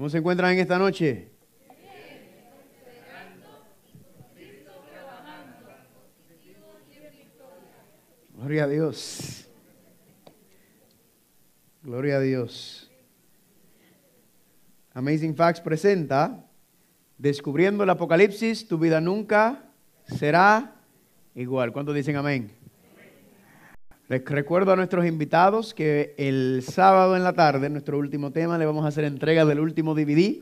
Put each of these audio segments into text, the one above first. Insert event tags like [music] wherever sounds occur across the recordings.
¿Cómo se encuentran en esta noche? Gloria a Dios. Gloria a Dios. Amazing Facts presenta, descubriendo el Apocalipsis, tu vida nunca será igual. ¿Cuántos dicen amén? Les recuerdo a nuestros invitados que el sábado en la tarde, nuestro último tema, le vamos a hacer entrega del último DVD,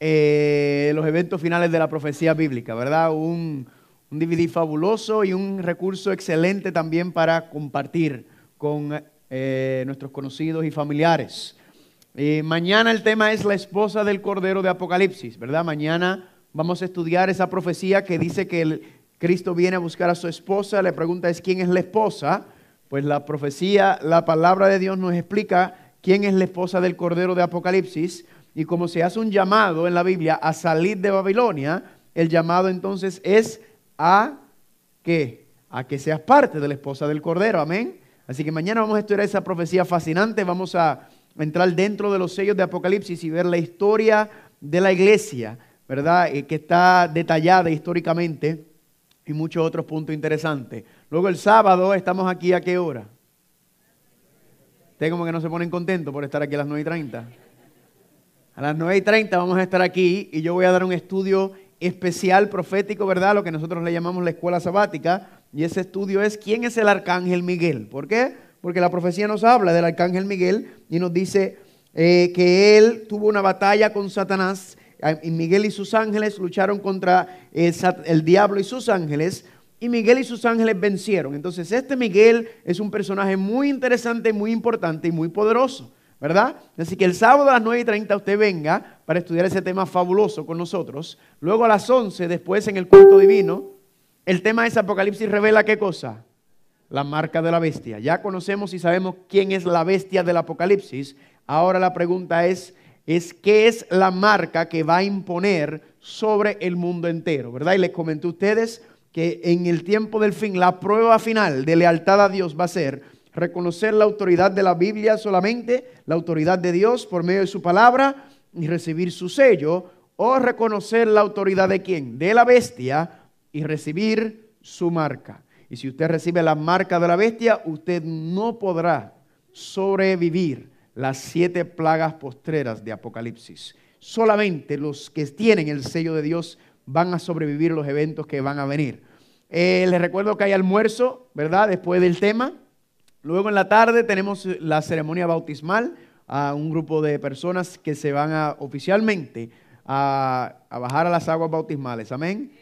eh, los eventos finales de la profecía bíblica, ¿verdad? Un, DVD fabuloso y un recurso excelente también para compartir con eh, nuestros conocidos y familiares. Eh, mañana el tema es la esposa del Cordero de Apocalipsis, ¿verdad? Mañana vamos a estudiar esa profecía que dice que el Cristo viene a buscar a su esposa, le pregunta es quién es la esposa. Pues la profecía, la palabra de Dios nos explica quién es la esposa del Cordero de Apocalipsis y como se hace un llamado en la Biblia a salir de Babilonia, el llamado entonces es a que a que seas parte de la esposa del Cordero, amén. Así que mañana vamos a estudiar esa profecía fascinante, vamos a entrar dentro de los sellos de Apocalipsis y ver la historia de la iglesia, ¿verdad? Eh, que está detallada históricamente y muchos otros puntos interesantes. Luego el sábado estamos aquí a qué hora? Ustedes como que no se ponen contentos por estar aquí a las 9 A las 9 y 30 vamos a estar aquí y yo voy a dar un estudio especial profético, ¿verdad? Lo que nosotros le llamamos la escuela sabática. Y ese estudio es ¿quién es el arcángel Miguel? ¿Por qué? Porque la profecía nos habla del arcángel Miguel y nos dice eh, que él tuvo una batalla con Satanás. Y Miguel y sus ángeles lucharon contra eh, el diablo y sus ángeles y Miguel y sus ángeles vencieron. Entonces este Miguel es un personaje muy interesante, muy importante y muy poderoso, ¿verdad? Así que el sábado a las 9 y usted venga para estudiar ese tema fabuloso con nosotros. Luego a las 11, después en el culto divino, el tema es Apocalipsis revela qué cosa? La marca de la bestia. Ya conocemos y sabemos quién es la bestia del Apocalipsis. Ahora la pregunta es, es qué es la marca que va a imponer sobre el mundo entero, ¿verdad? Y les comenté a ustedes que en el tiempo del fin la prueba final de lealtad a Dios va a ser reconocer la autoridad de la Biblia solamente, la autoridad de Dios por medio de su palabra y recibir su sello, o reconocer la autoridad de quién, de la bestia y recibir su marca. Y si usted recibe la marca de la bestia, usted no podrá sobrevivir las siete plagas postreras de Apocalipsis. Solamente los que tienen el sello de Dios van a sobrevivir los eventos que van a venir. Eh, les recuerdo que hay almuerzo, ¿verdad? Después del tema. Luego en la tarde tenemos la ceremonia bautismal a un grupo de personas que se van a oficialmente a, bajar a las aguas bautismales. Amén.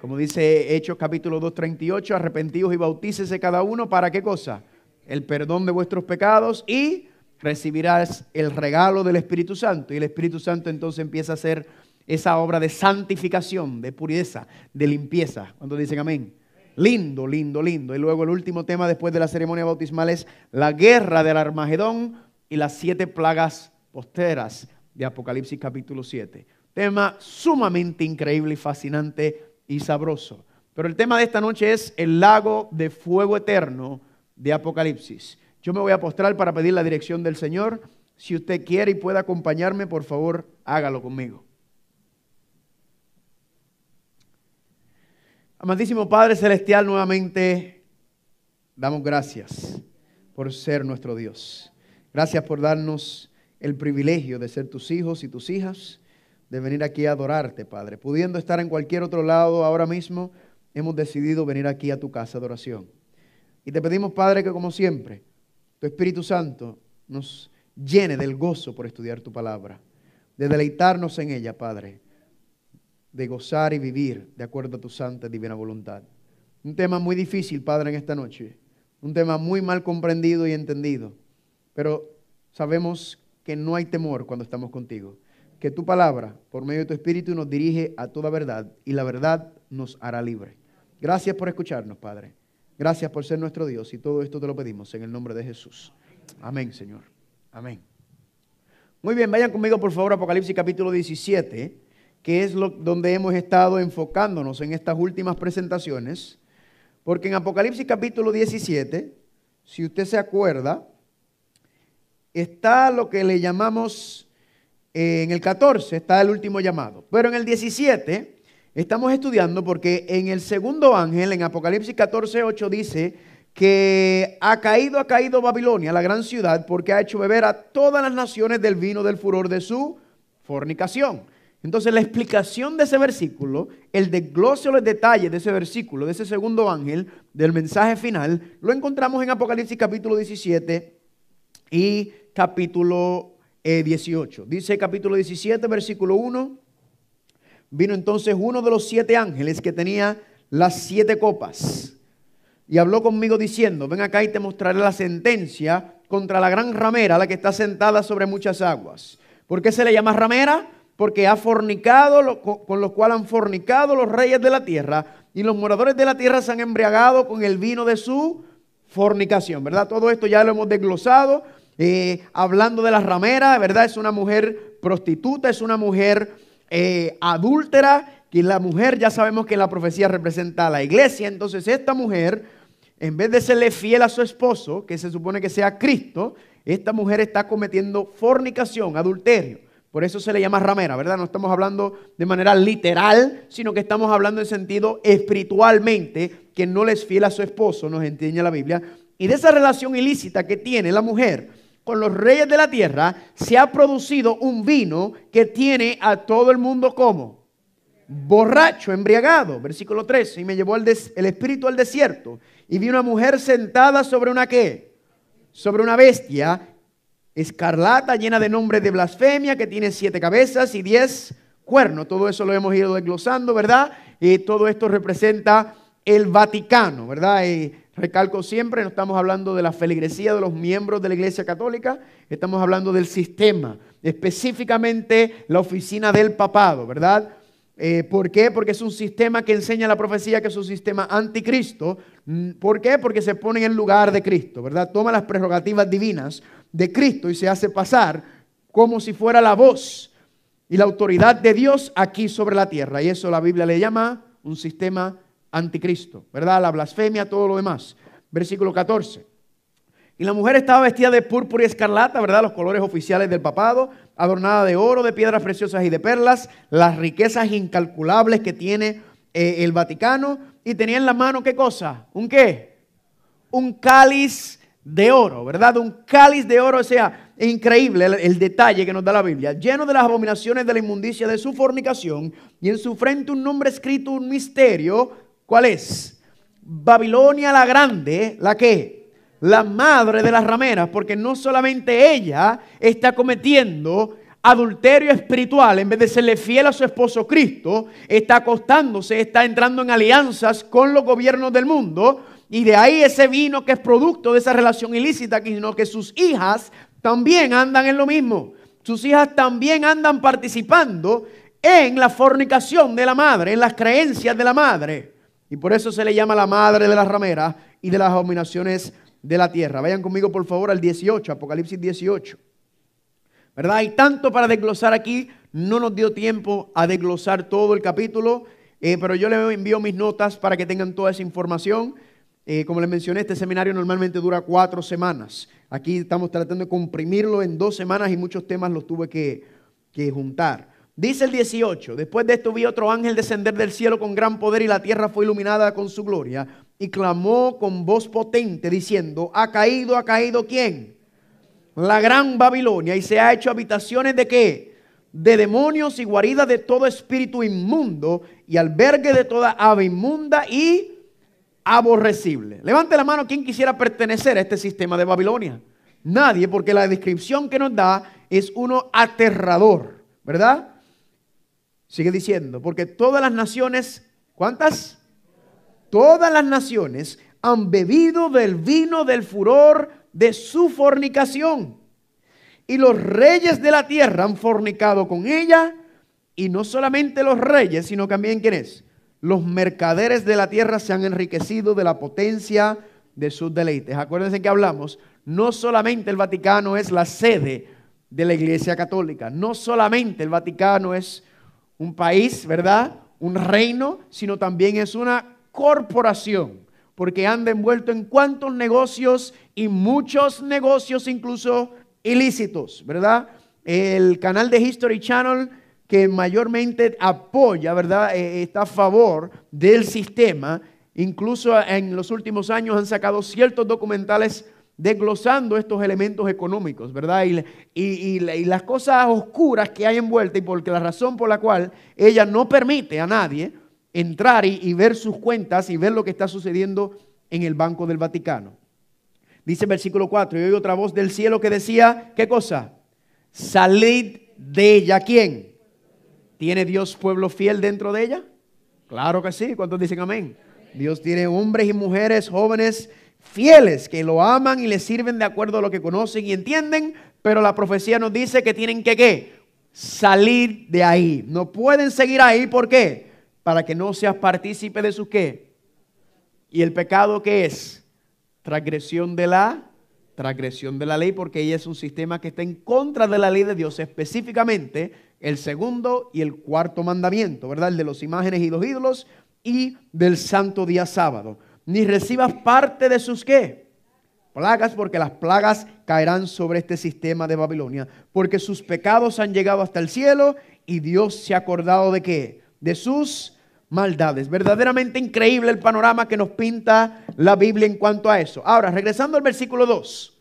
Como dice Hechos capítulo 2, 38, arrepentidos y bautícese cada uno para qué cosa? El perdón de vuestros pecados y recibirás el regalo del Espíritu Santo. Y el Espíritu Santo entonces empieza a ser esa obra de santificación, de pureza, de limpieza. Cuando dicen amén? Lindo, lindo, lindo. Y luego el último tema después de la ceremonia bautismal es la guerra del Armagedón y las siete plagas posteras de Apocalipsis capítulo 7. Tema sumamente increíble y fascinante y sabroso. Pero el tema de esta noche es el lago de fuego eterno de Apocalipsis. Yo me voy a postrar para pedir la dirección del Señor. Si usted quiere y puede acompañarme, por favor, hágalo conmigo. Amadísimo Padre Celestial, nuevamente damos gracias por ser nuestro Dios. Gracias por darnos el privilegio de ser tus hijos y tus hijas, de venir aquí a adorarte, Padre. Pudiendo estar en cualquier otro lado ahora mismo, hemos decidido venir aquí a tu casa de oración. Y te pedimos, Padre, que como siempre, tu Espíritu Santo nos llene del gozo por estudiar tu palabra, de deleitarnos en ella, Padre de gozar y vivir de acuerdo a tu santa y divina voluntad. Un tema muy difícil, Padre, en esta noche. Un tema muy mal comprendido y entendido. Pero sabemos que no hay temor cuando estamos contigo. Que tu palabra, por medio de tu espíritu, nos dirige a toda verdad y la verdad nos hará libre. Gracias por escucharnos, Padre. Gracias por ser nuestro Dios y todo esto te lo pedimos en el nombre de Jesús. Amén, Señor. Amén. Muy bien, vayan conmigo por favor Apocalipsis capítulo 17 que es lo, donde hemos estado enfocándonos en estas últimas presentaciones, porque en Apocalipsis capítulo 17, si usted se acuerda, está lo que le llamamos, eh, en el 14 está el último llamado, pero en el 17 estamos estudiando porque en el segundo ángel, en Apocalipsis 14, 8 dice que ha caído, ha caído Babilonia, la gran ciudad, porque ha hecho beber a todas las naciones del vino del furor de su fornicación. Entonces la explicación de ese versículo, el desglose o los detalles de ese versículo, de ese segundo ángel, del mensaje final, lo encontramos en Apocalipsis capítulo 17 y capítulo 18. Eh, Dice capítulo 17, versículo 1, vino entonces uno de los siete ángeles que tenía las siete copas y habló conmigo diciendo, ven acá y te mostraré la sentencia contra la gran ramera, la que está sentada sobre muchas aguas. ¿Por qué se le llama ramera? porque ha fornicado, con lo cual han fornicado los reyes de la tierra, y los moradores de la tierra se han embriagado con el vino de su fornicación, ¿verdad? Todo esto ya lo hemos desglosado, eh, hablando de las rameras, ¿verdad? Es una mujer prostituta, es una mujer eh, adúltera, que la mujer ya sabemos que la profecía representa a la iglesia, entonces esta mujer, en vez de serle fiel a su esposo, que se supone que sea Cristo, esta mujer está cometiendo fornicación, adulterio. Por eso se le llama ramera, ¿verdad? No estamos hablando de manera literal, sino que estamos hablando en sentido espiritualmente, que no le es fiel a su esposo, nos enseña la Biblia. Y de esa relación ilícita que tiene la mujer con los reyes de la tierra, se ha producido un vino que tiene a todo el mundo como borracho, embriagado. Versículo 13, y me llevó el, el espíritu al desierto. Y vi una mujer sentada sobre una qué? Sobre una bestia escarlata llena de nombres de blasfemia, que tiene siete cabezas y diez cuernos. Todo eso lo hemos ido desglosando, ¿verdad? Y eh, todo esto representa el Vaticano, ¿verdad? Y eh, recalco siempre, no estamos hablando de la feligresía de los miembros de la Iglesia Católica, estamos hablando del sistema, específicamente la oficina del papado, ¿verdad? Eh, ¿Por qué? Porque es un sistema que enseña la profecía, que es un sistema anticristo. Mm, ¿Por qué? Porque se pone en el lugar de Cristo, ¿verdad? Toma las prerrogativas divinas de Cristo y se hace pasar como si fuera la voz y la autoridad de Dios aquí sobre la tierra. Y eso la Biblia le llama un sistema anticristo, ¿verdad? La blasfemia, todo lo demás. Versículo 14. Y la mujer estaba vestida de púrpura y escarlata, ¿verdad? Los colores oficiales del papado adornada de oro, de piedras preciosas y de perlas, las riquezas incalculables que tiene eh, el Vaticano, y tenía en la mano qué cosa, un qué, un cáliz de oro, ¿verdad? Un cáliz de oro, o sea, increíble el, el, detalle que nos da la Biblia, lleno de las abominaciones de la inmundicia de su fornicación, y en su frente un nombre escrito, un misterio, ¿cuál es? Babilonia la grande, ¿la qué? la madre de las rameras, porque no solamente ella está cometiendo adulterio espiritual, en vez de serle fiel a su esposo Cristo, está acostándose, está entrando en alianzas con los gobiernos del mundo, y de ahí ese vino que es producto de esa relación ilícita, sino que sus hijas también andan en lo mismo. Sus hijas también andan participando en la fornicación de la madre, en las creencias de la madre. Y por eso se le llama la madre de las rameras y de las abominaciones de la tierra. Vayan conmigo por favor al 18, Apocalipsis 18. ¿Verdad? Hay tanto para desglosar aquí, no nos dio tiempo a desglosar todo el capítulo, eh, pero yo les envío mis notas para que tengan toda esa información. Eh, como les mencioné, este seminario normalmente dura cuatro semanas. Aquí estamos tratando de comprimirlo en dos semanas y muchos temas los tuve que, que juntar. Dice el 18, después de esto vi otro ángel descender del cielo con gran poder y la tierra fue iluminada con su gloria y clamó con voz potente diciendo, ha caído, ha caído quién? La gran Babilonia y se ha hecho habitaciones de qué? De demonios y guaridas de todo espíritu inmundo y albergue de toda ave inmunda y aborrecible. Levante la mano quien quisiera pertenecer a este sistema de Babilonia. Nadie, porque la descripción que nos da es uno aterrador, ¿verdad? Sigue diciendo, porque todas las naciones, ¿cuántas? todas las naciones han bebido del vino del furor de su fornicación. Y los reyes de la tierra han fornicado con ella. Y no solamente los reyes, sino también quienes. Los mercaderes de la tierra se han enriquecido de la potencia de sus deleites. Acuérdense que hablamos, no solamente el Vaticano es la sede de la Iglesia Católica, no solamente el Vaticano es un país, ¿verdad? Un reino, sino también es una corporación, porque anda envuelto en cuantos negocios y muchos negocios incluso ilícitos, ¿verdad? El canal de History Channel que mayormente apoya, ¿verdad? Eh, eh, está a favor del sistema. Incluso en los últimos años han sacado ciertos documentales desglosando estos elementos económicos, ¿verdad? Y, y las cosas oscuras que hay envueltas y porque la razón por la cual ella no permite a nadie entrar y, ver sus cuentas y ver lo que está sucediendo en el Banco del Vaticano. Dice el versículo 4, y oí otra voz del cielo que decía, ¿qué cosa? Salid de ella. ¿Quién? ¿Tiene Dios pueblo fiel dentro de ella? Claro que sí. ¿Cuántos dicen amén? Dios tiene hombres y mujeres jóvenes fieles que lo aman y le sirven de acuerdo a lo que conocen y entienden, pero la profecía nos dice que tienen que qué? Salir de ahí. No pueden seguir ahí, ¿por qué? para que no seas partícipe de sus qué. ¿Y el pecado que es? Transgresión de la transgresión de la ley, porque ella es un sistema que está en contra de la ley de Dios, específicamente el segundo y el cuarto mandamiento, ¿verdad? El de los imágenes y los ídolos y del santo día sábado. Ni recibas parte de sus qué? Plagas, porque las plagas caerán sobre este sistema de Babilonia, porque sus pecados han llegado hasta el cielo y Dios se ha acordado de qué? de sus maldades. Verdaderamente increíble el panorama que nos pinta la Biblia en cuanto a eso. Ahora, regresando al versículo 2.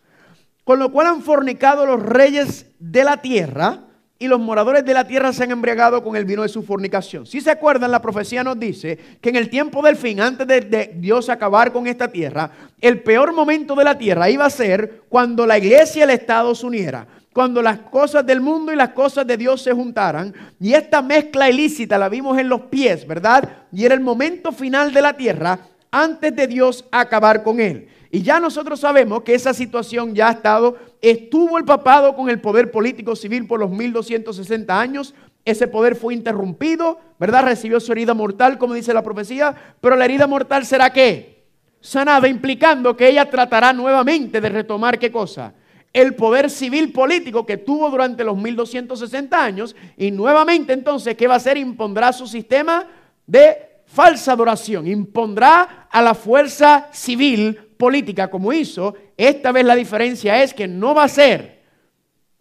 Con lo cual han fornicado los reyes de la tierra y los moradores de la tierra se han embriagado con el vino de su fornicación. Si se acuerdan, la profecía nos dice que en el tiempo del fin, antes de, Dios acabar con esta tierra, el peor momento de la tierra iba a ser cuando la iglesia y el Estado se unieran cuando las cosas del mundo y las cosas de Dios se juntaran. Y esta mezcla ilícita la vimos en los pies, ¿verdad? Y era el momento final de la tierra antes de Dios acabar con él. Y ya nosotros sabemos que esa situación ya ha estado, estuvo el papado con el poder político civil por los 1260 años, ese poder fue interrumpido, ¿verdad? Recibió su herida mortal, como dice la profecía, pero la herida mortal será qué? Sanada, implicando que ella tratará nuevamente de retomar qué cosa? el poder civil político que tuvo durante los 1260 años y nuevamente entonces, ¿qué va a hacer? Impondrá su sistema de falsa adoración, impondrá a la fuerza civil política como hizo. Esta vez la diferencia es que no va a ser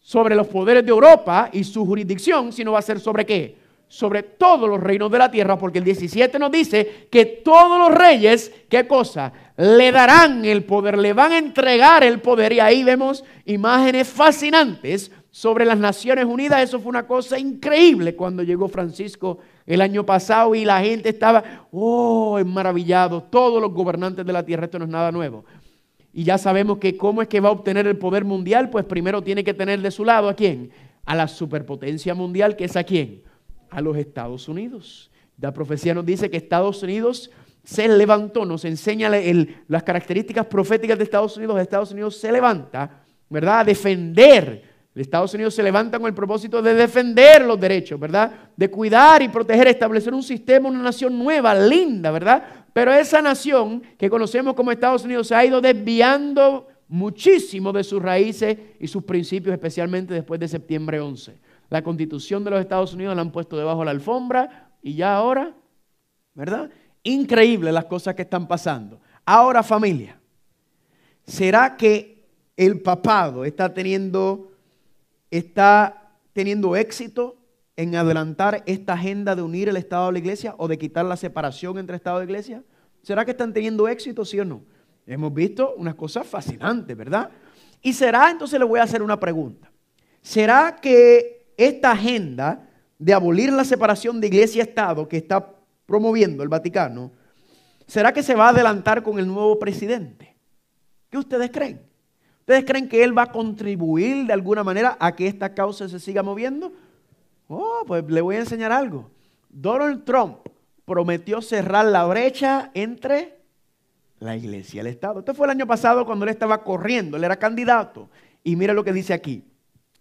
sobre los poderes de Europa y su jurisdicción, sino va a ser sobre qué? sobre todos los reinos de la tierra, porque el 17 nos dice que todos los reyes, ¿qué cosa? Le darán el poder, le van a entregar el poder y ahí vemos imágenes fascinantes sobre las Naciones Unidas. Eso fue una cosa increíble cuando llegó Francisco el año pasado y la gente estaba, oh, maravillado, todos los gobernantes de la tierra, esto no es nada nuevo. Y ya sabemos que cómo es que va a obtener el poder mundial, pues primero tiene que tener de su lado a quién? A la superpotencia mundial, que es a quién? a los Estados Unidos. La profecía nos dice que Estados Unidos se levantó, nos enseña el, las características proféticas de Estados Unidos. Estados Unidos se levanta, ¿verdad? A defender. Estados Unidos se levanta con el propósito de defender los derechos, ¿verdad? De cuidar y proteger, establecer un sistema, una nación nueva, linda, ¿verdad? Pero esa nación que conocemos como Estados Unidos se ha ido desviando muchísimo de sus raíces y sus principios, especialmente después de septiembre 11. La constitución de los Estados Unidos la han puesto debajo de la alfombra y ya ahora, ¿verdad? Increíble las cosas que están pasando. Ahora familia, ¿será que el papado está teniendo, está teniendo éxito en adelantar esta agenda de unir el Estado a la Iglesia o de quitar la separación entre Estado e Iglesia? ¿Será que están teniendo éxito, sí o no? Hemos visto unas cosas fascinantes, ¿verdad? Y será, entonces le voy a hacer una pregunta. ¿Será que esta agenda de abolir la separación de iglesia y Estado que está promoviendo el Vaticano, ¿será que se va a adelantar con el nuevo presidente? ¿Qué ustedes creen? ¿Ustedes creen que él va a contribuir de alguna manera a que esta causa se siga moviendo? Oh, pues le voy a enseñar algo. Donald Trump prometió cerrar la brecha entre la iglesia y el Estado. Esto fue el año pasado cuando él estaba corriendo, él era candidato. Y mira lo que dice aquí.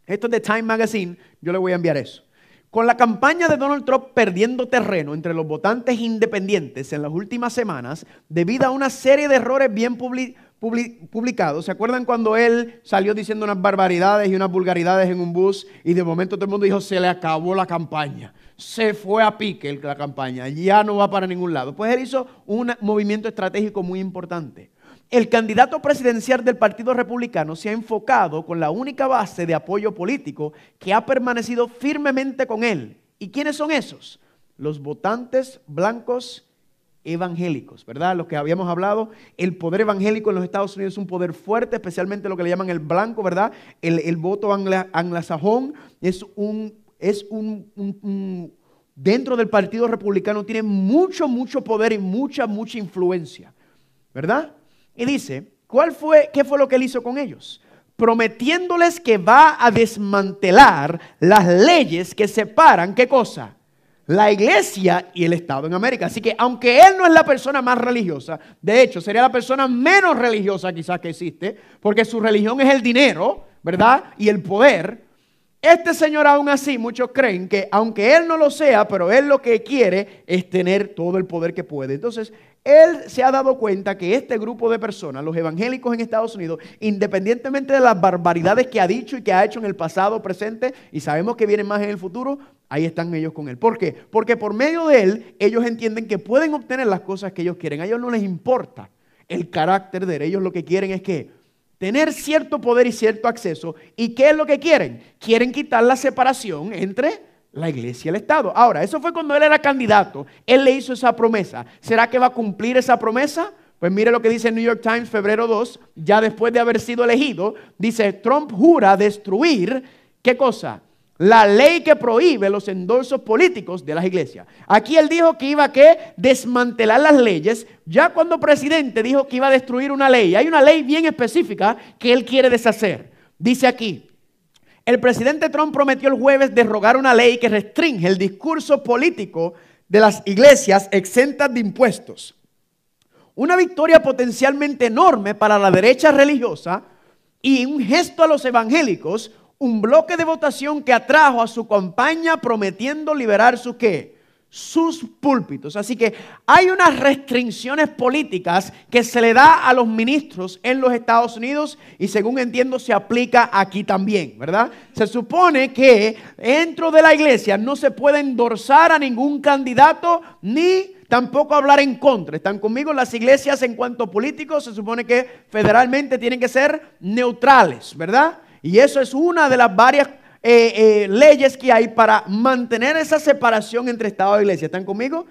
Esto es de Time Magazine, yo le voy a enviar eso. Con la campaña de Donald Trump perdiendo terreno entre los votantes independientes en las últimas semanas, debido a una serie de errores bien publicados, ¿Se acuerdan cuando él salió diciendo unas barbaridades y unas vulgaridades en un bus y de momento todo el mundo dijo, se le acabó la campaña, se fue a pique la campaña, ya no va para ningún lado? Pues él hizo un movimiento estratégico muy importante el candidato presidencial del Partido Republicano se ha enfocado con la única base de apoyo político que ha permanecido firmemente con él. ¿Y quiénes son esos? Los votantes blancos evangélicos, ¿verdad? Los que habíamos hablado, el poder evangélico en los Estados Unidos es un poder fuerte, especialmente lo que le llaman el blanco, ¿verdad? El, voto angla, anglosajón es un, es un, dentro del Partido Republicano tiene mucho, mucho poder y mucha, mucha influencia, ¿verdad? Y dice, ¿cuál fue, qué fue lo que él hizo con ellos? Prometiéndoles que va a desmantelar las leyes que separan, ¿qué cosa? la iglesia y el Estado en América. Así que aunque él no es la persona más religiosa, de hecho sería la persona menos religiosa quizás que existe, porque su religión es el dinero, ¿verdad? Y el poder. Este señor aún así, muchos creen que aunque él no lo sea, pero él lo que quiere es tener todo el poder que puede. Entonces, él se ha dado cuenta que este grupo de personas, los evangélicos en Estados Unidos, independientemente de las barbaridades que ha dicho y que ha hecho en el pasado, presente, y sabemos que vienen más en el futuro, ahí están ellos con él. ¿Por qué? Porque por medio de él, ellos entienden que pueden obtener las cosas que ellos quieren. A ellos no les importa el carácter de él. Ellos lo que quieren es que tener cierto poder y cierto acceso. ¿Y qué es lo que quieren? Quieren quitar la separación entre la iglesia y el Estado. Ahora, eso fue cuando él era candidato, él le hizo esa promesa. ¿Será que va a cumplir esa promesa? Pues mire lo que dice el New York Times, febrero 2, ya después de haber sido elegido, dice, Trump jura destruir, ¿qué cosa? La ley que prohíbe los endorsos políticos de las iglesias. Aquí él dijo que iba a desmantelar las leyes. Ya cuando presidente dijo que iba a destruir una ley, hay una ley bien específica que él quiere deshacer. Dice aquí, el presidente Trump prometió el jueves derrogar una ley que restringe el discurso político de las iglesias exentas de impuestos. Una victoria potencialmente enorme para la derecha religiosa y un gesto a los evangélicos, un bloque de votación que atrajo a su campaña prometiendo liberar su qué? sus púlpitos. Así que hay unas restricciones políticas que se le da a los ministros en los Estados Unidos y según entiendo se aplica aquí también, ¿verdad? Se supone que dentro de la iglesia no se puede endorsar a ningún candidato ni tampoco hablar en contra. ¿Están conmigo? Las iglesias en cuanto a políticos se supone que federalmente tienen que ser neutrales, ¿verdad? Y eso es una de las varias eh, eh, leyes que hay para mantener esa separación entre Estado y e Iglesia. ¿Están conmigo?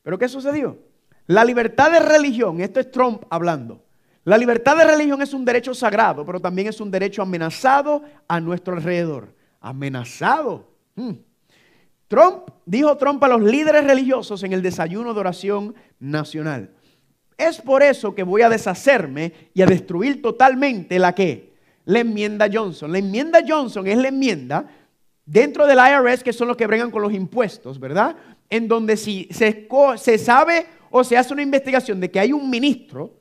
Pero ¿qué sucedió? La libertad de religión, esto es Trump hablando, la libertad de religión es un derecho sagrado, pero también es un derecho amenazado a nuestro alrededor. Amenazado. Hmm. Trump dijo Trump a los líderes religiosos en el desayuno de oración nacional. Es por eso que voy a deshacerme y a destruir totalmente la que la enmienda Johnson. La enmienda Johnson es la enmienda dentro del IRS, que son los que bregan con los impuestos, ¿verdad? En donde si se, sabe o se hace una investigación de que hay un ministro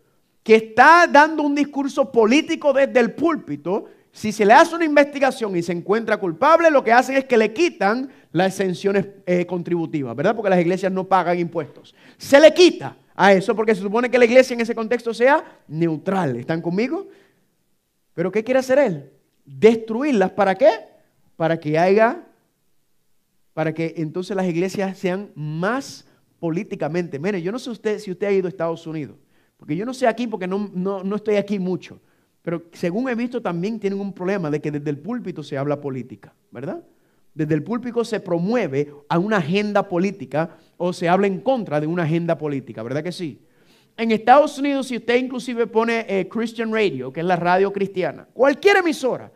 que está dando un discurso político desde el púlpito, si se le hace una investigación y se encuentra culpable, lo que hacen es que le quitan las exenciones eh, contributivas, ¿verdad? Porque las iglesias no pagan impuestos. Se le quita a eso porque se supone que la iglesia en ese contexto sea neutral. ¿Están conmigo? Pero ¿qué quiere hacer él? Destruirlas. ¿Para qué? Para que haya, para que entonces las iglesias sean más políticamente. Mire, yo no sé usted si usted ha ido a Estados Unidos, porque yo no sé aquí porque no, no, no estoy aquí mucho. Pero según he visto también tienen un problema de que desde el púlpito se habla política, ¿verdad? Desde el púlpito se promueve a una agenda política o se habla en contra de una agenda política, ¿verdad que sí? en Estados Unidos, si usted inclusive pone eh, Christian Radio, que es la radio cristiana, cualquier emisora,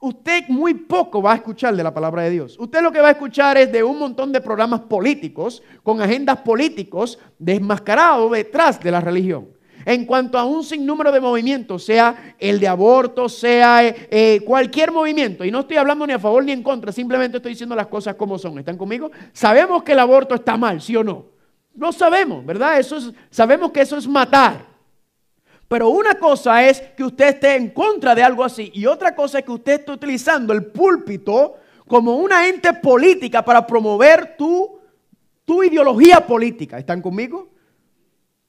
usted muy poco va a escuchar de la palabra de Dios. Usted lo que va a escuchar es de un montón de programas políticos, con agendas políticos desmascarados detrás de la religión. En cuanto a un sinnúmero de movimientos, sea el de aborto, sea eh, eh, cualquier movimiento, y no estoy hablando ni a favor ni en contra, simplemente estoy diciendo las cosas como son. ¿Están conmigo? Sabemos que el aborto está mal, ¿sí o no? No sabemos, ¿verdad? Eso es, sabemos que eso es matar. Pero una cosa es que usted esté en contra de algo así y otra cosa es que usted esté utilizando el púlpito como una ente política para promover tu, tu ideología política. ¿Están conmigo?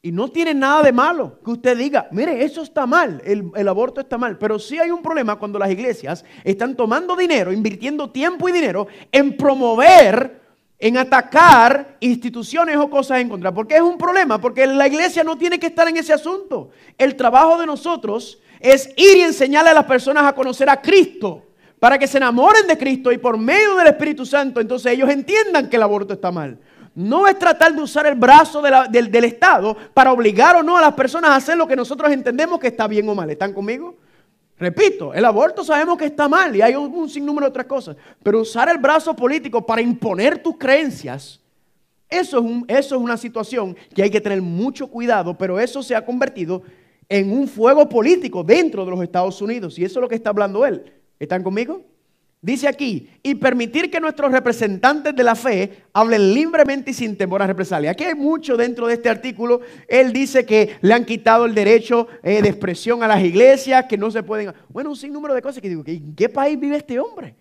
Y no tiene nada de malo que usted diga, mire, eso está mal, el, el, aborto está mal. Pero sí hay un problema cuando las iglesias están tomando dinero, invirtiendo tiempo y dinero en promover en atacar instituciones o cosas en contra. Porque es un problema, porque la iglesia no tiene que estar en ese asunto. El trabajo de nosotros es ir y enseñarle a las personas a conocer a Cristo, para que se enamoren de Cristo y por medio del Espíritu Santo, entonces ellos entiendan que el aborto está mal. No es tratar de usar el brazo del, del Estado para obligar o no a las personas a hacer lo que nosotros entendemos que está bien o mal. ¿Están conmigo? Repito, el aborto sabemos que está mal y hay un, sinnúmero de otras cosas, pero usar el brazo político para imponer tus creencias, eso es, un, eso es una situación que hay que tener mucho cuidado, pero eso se ha convertido en un fuego político dentro de los Estados Unidos y eso es lo que está hablando él. ¿Están conmigo? Dice aquí, y permitir que nuestros representantes de la fe hablen libremente y sin temor a represalia. Aquí hay mucho dentro de este artículo. Él dice que le han quitado el derecho eh, de expresión a las iglesias, que no se pueden... Bueno, un sinnúmero de cosas que digo, ¿en qué país vive este hombre?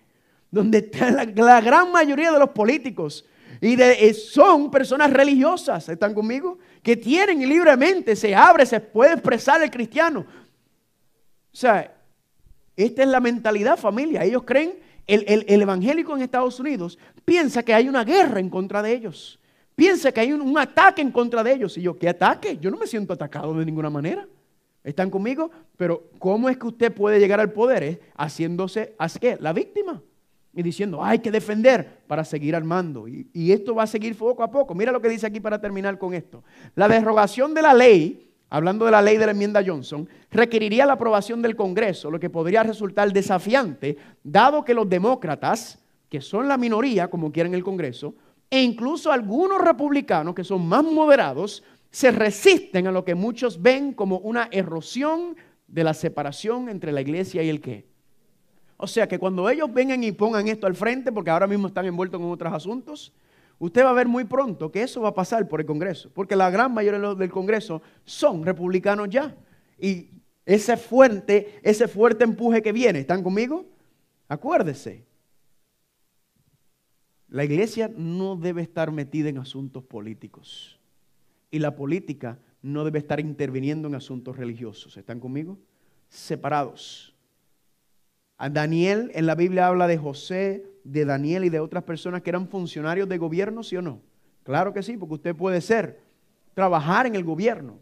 Donde la, gran mayoría de los políticos y eh, son personas religiosas, ¿están conmigo? Que tienen libremente, se abre, se puede expresar el cristiano. O sea, esta es la mentalidad familia. Ellos creen el, evangélico en Estados Unidos piensa que hay una guerra en contra de ellos. Piensa que hay un, ataque en contra de ellos. Y yo, ¿qué ataque? Yo no me siento atacado de ninguna manera. ¿Están conmigo? Pero ¿cómo es que usted puede llegar al poder? Eh, haciéndose, qué? La víctima. Y diciendo, hay que defender para seguir armando. Y, y esto va a seguir poco a poco. Mira lo que dice aquí para terminar con esto. La derogación de la ley, hablando de la ley de la enmienda Johnson, requeriría la aprobación del Congreso, lo que podría resultar desafiante, dado que los demócratas, que son la minoría, como quieren el Congreso, e incluso algunos republicanos, que son más moderados, se resisten a lo que muchos ven como una erosión de la separación entre la iglesia y el qué. O sea que cuando ellos vengan y pongan esto al frente, porque ahora mismo están envueltos en otros asuntos, usted va a ver muy pronto que eso va a pasar por el Congreso, porque la gran mayoría del Congreso son republicanos ya. Y ese fuerte, ese fuerte empuje que viene, ¿están conmigo? Acuérdese. La iglesia no debe estar metida en asuntos políticos. Y la política no debe estar interviniendo en asuntos religiosos. ¿Están conmigo? Separados. A Daniel en la Biblia habla de José, de Daniel y de otras personas que eran funcionarios de gobierno, ¿sí o no? Claro que sí, porque usted puede ser, trabajar en el gobierno,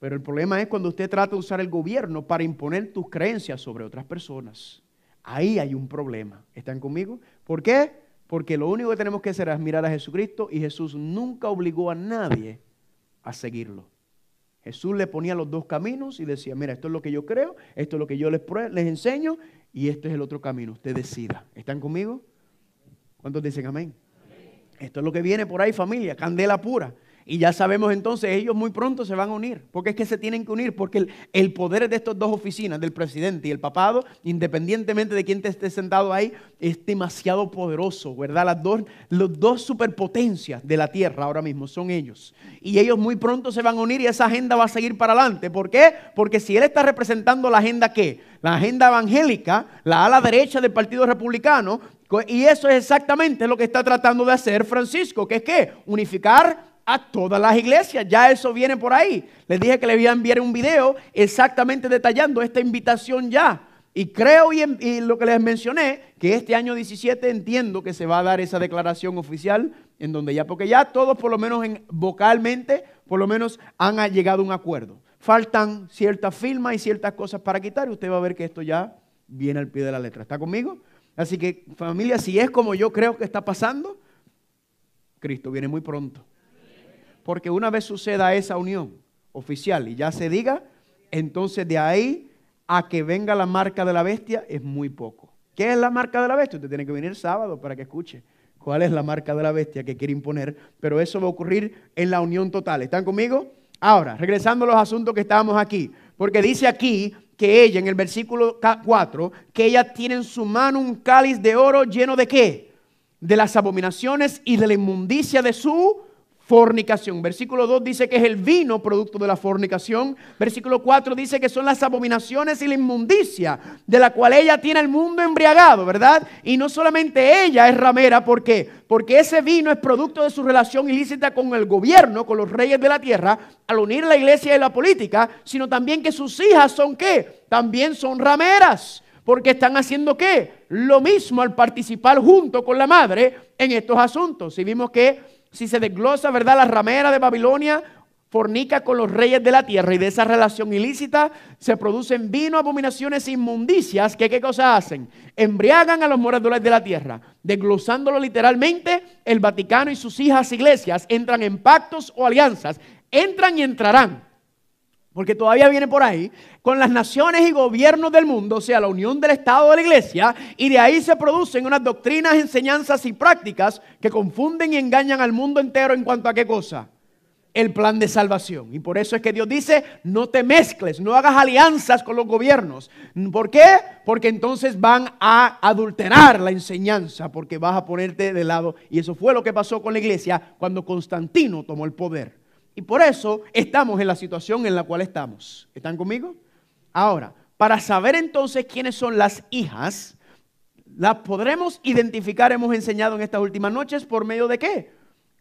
pero el problema es cuando usted trata de usar el gobierno para imponer tus creencias sobre otras personas. Ahí hay un problema. ¿Están conmigo? ¿Por qué? Porque lo único que tenemos que hacer es mirar a Jesucristo y Jesús nunca obligó a nadie a seguirlo. Jesús le ponía los dos caminos y decía, mira, esto es lo que yo creo, esto es lo que yo les, les enseño y este es el otro camino, usted decida. ¿Están conmigo? ¿Cuántos dicen amén? Esto es lo que viene por ahí familia, candela pura. Y ya sabemos entonces, ellos muy pronto se van a unir, porque es que se tienen que unir, porque el, poder de estas dos oficinas, del presidente y el papado, independientemente de quién te esté sentado ahí, es demasiado poderoso, ¿verdad? Las dos, dos superpotencias de la tierra ahora mismo son ellos. Y ellos muy pronto se van a unir y esa agenda va a seguir para adelante. ¿Por qué? Porque si él está representando la agenda ¿qué? la agenda evangélica, la ala derecha del Partido Republicano, y eso es exactamente lo que está tratando de hacer Francisco, que es qué? unificar a todas las iglesias. Ya eso viene por ahí. Les dije que le voy a enviar un video exactamente detallando esta invitación ya. Y creo y, lo que les mencioné, que este año 17 entiendo que se va a dar esa declaración oficial en donde ya, porque ya todos por lo menos vocalmente, por lo menos han llegado a un acuerdo. Faltan ciertas firmas y ciertas cosas para quitar y usted va a ver que esto ya viene al pie de la letra. ¿Está conmigo? Así que familia, si es como yo creo que está pasando, Cristo viene muy pronto porque una vez suceda esa unión oficial y ya se diga, entonces de ahí a que venga la marca de la bestia es muy poco. ¿Qué es la marca de la bestia? Usted tiene que venir el sábado para que escuche cuál es la marca de la bestia que quiere imponer, pero eso va a ocurrir en la unión total. ¿Están conmigo? Ahora, regresando a los asuntos que estábamos aquí, porque dice aquí que ella, en el versículo 4, que ella tiene en su mano un cáliz de oro lleno de qué? De las abominaciones y de la inmundicia de su fornicación. Versículo 2 dice que es el vino producto de la fornicación. Versículo 4 dice que son las abominaciones y la inmundicia de la cual ella tiene el mundo embriagado, ¿verdad? Y no solamente ella es ramera, ¿por qué? Porque ese vino es producto de su relación ilícita con el gobierno, con los reyes de la tierra, al unir la iglesia y la política, sino también que sus hijas son qué? También son rameras. Porque están haciendo qué? Lo mismo al participar junto con la madre en estos asuntos. Y vimos que si se desglosa, ¿verdad? La ramera de Babilonia fornica con los reyes de la tierra y de esa relación ilícita se producen vino, abominaciones, inmundicias que qué cosa hacen? Embriagan a los moradores de la tierra. Desglosándolo literalmente, el Vaticano y sus hijas iglesias entran en pactos o alianzas, entran y entrarán porque todavía viene por ahí, con las naciones y gobiernos del mundo, o sea, la unión del Estado de la Iglesia, y de ahí se producen unas doctrinas, enseñanzas y prácticas que confunden y engañan al mundo entero en cuanto a qué cosa? El plan de salvación. Y por eso es que Dios dice, no te mezcles, no hagas alianzas con los gobiernos. ¿Por qué? Porque entonces van a adulterar la enseñanza, porque vas a ponerte de lado. Y eso fue lo que pasó con la iglesia cuando Constantino tomó el poder. Y por eso estamos en la situación en la cual estamos. ¿Están conmigo? Ahora, para saber entonces quiénes son las hijas, las podremos identificar, hemos enseñado en estas últimas noches, por medio de qué?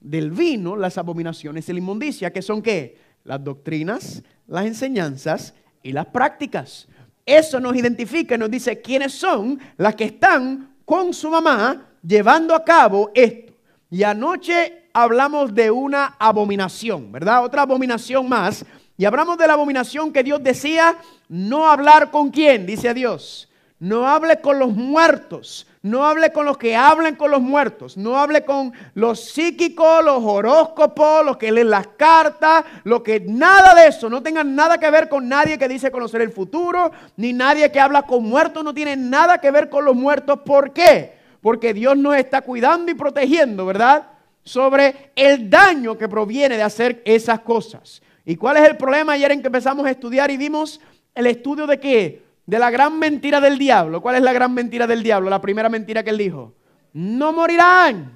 Del vino, las abominaciones la inmundicia, que son qué? Las doctrinas, las enseñanzas y las prácticas. Eso nos identifica, nos dice quiénes son las que están con su mamá llevando a cabo esto. Y anoche hablamos de una abominación, ¿verdad? Otra abominación más. Y hablamos de la abominación que Dios decía, no hablar con quién, dice Dios. No hable con los muertos, no hable con los que hablan con los muertos, no hable con los psíquicos, los horóscopos, los que leen las cartas, lo que nada de eso, no tengan nada que ver con nadie que dice conocer el futuro, ni nadie que habla con muertos, no tiene nada que ver con los muertos. ¿Por qué? Porque Dios nos está cuidando y protegiendo, ¿verdad? sobre el daño que proviene de hacer esas cosas. ¿Y cuál es el problema? Ayer en que empezamos a estudiar y vimos el estudio de qué? De la gran mentira del diablo. ¿Cuál es la gran mentira del diablo? La primera mentira que él dijo. No morirán.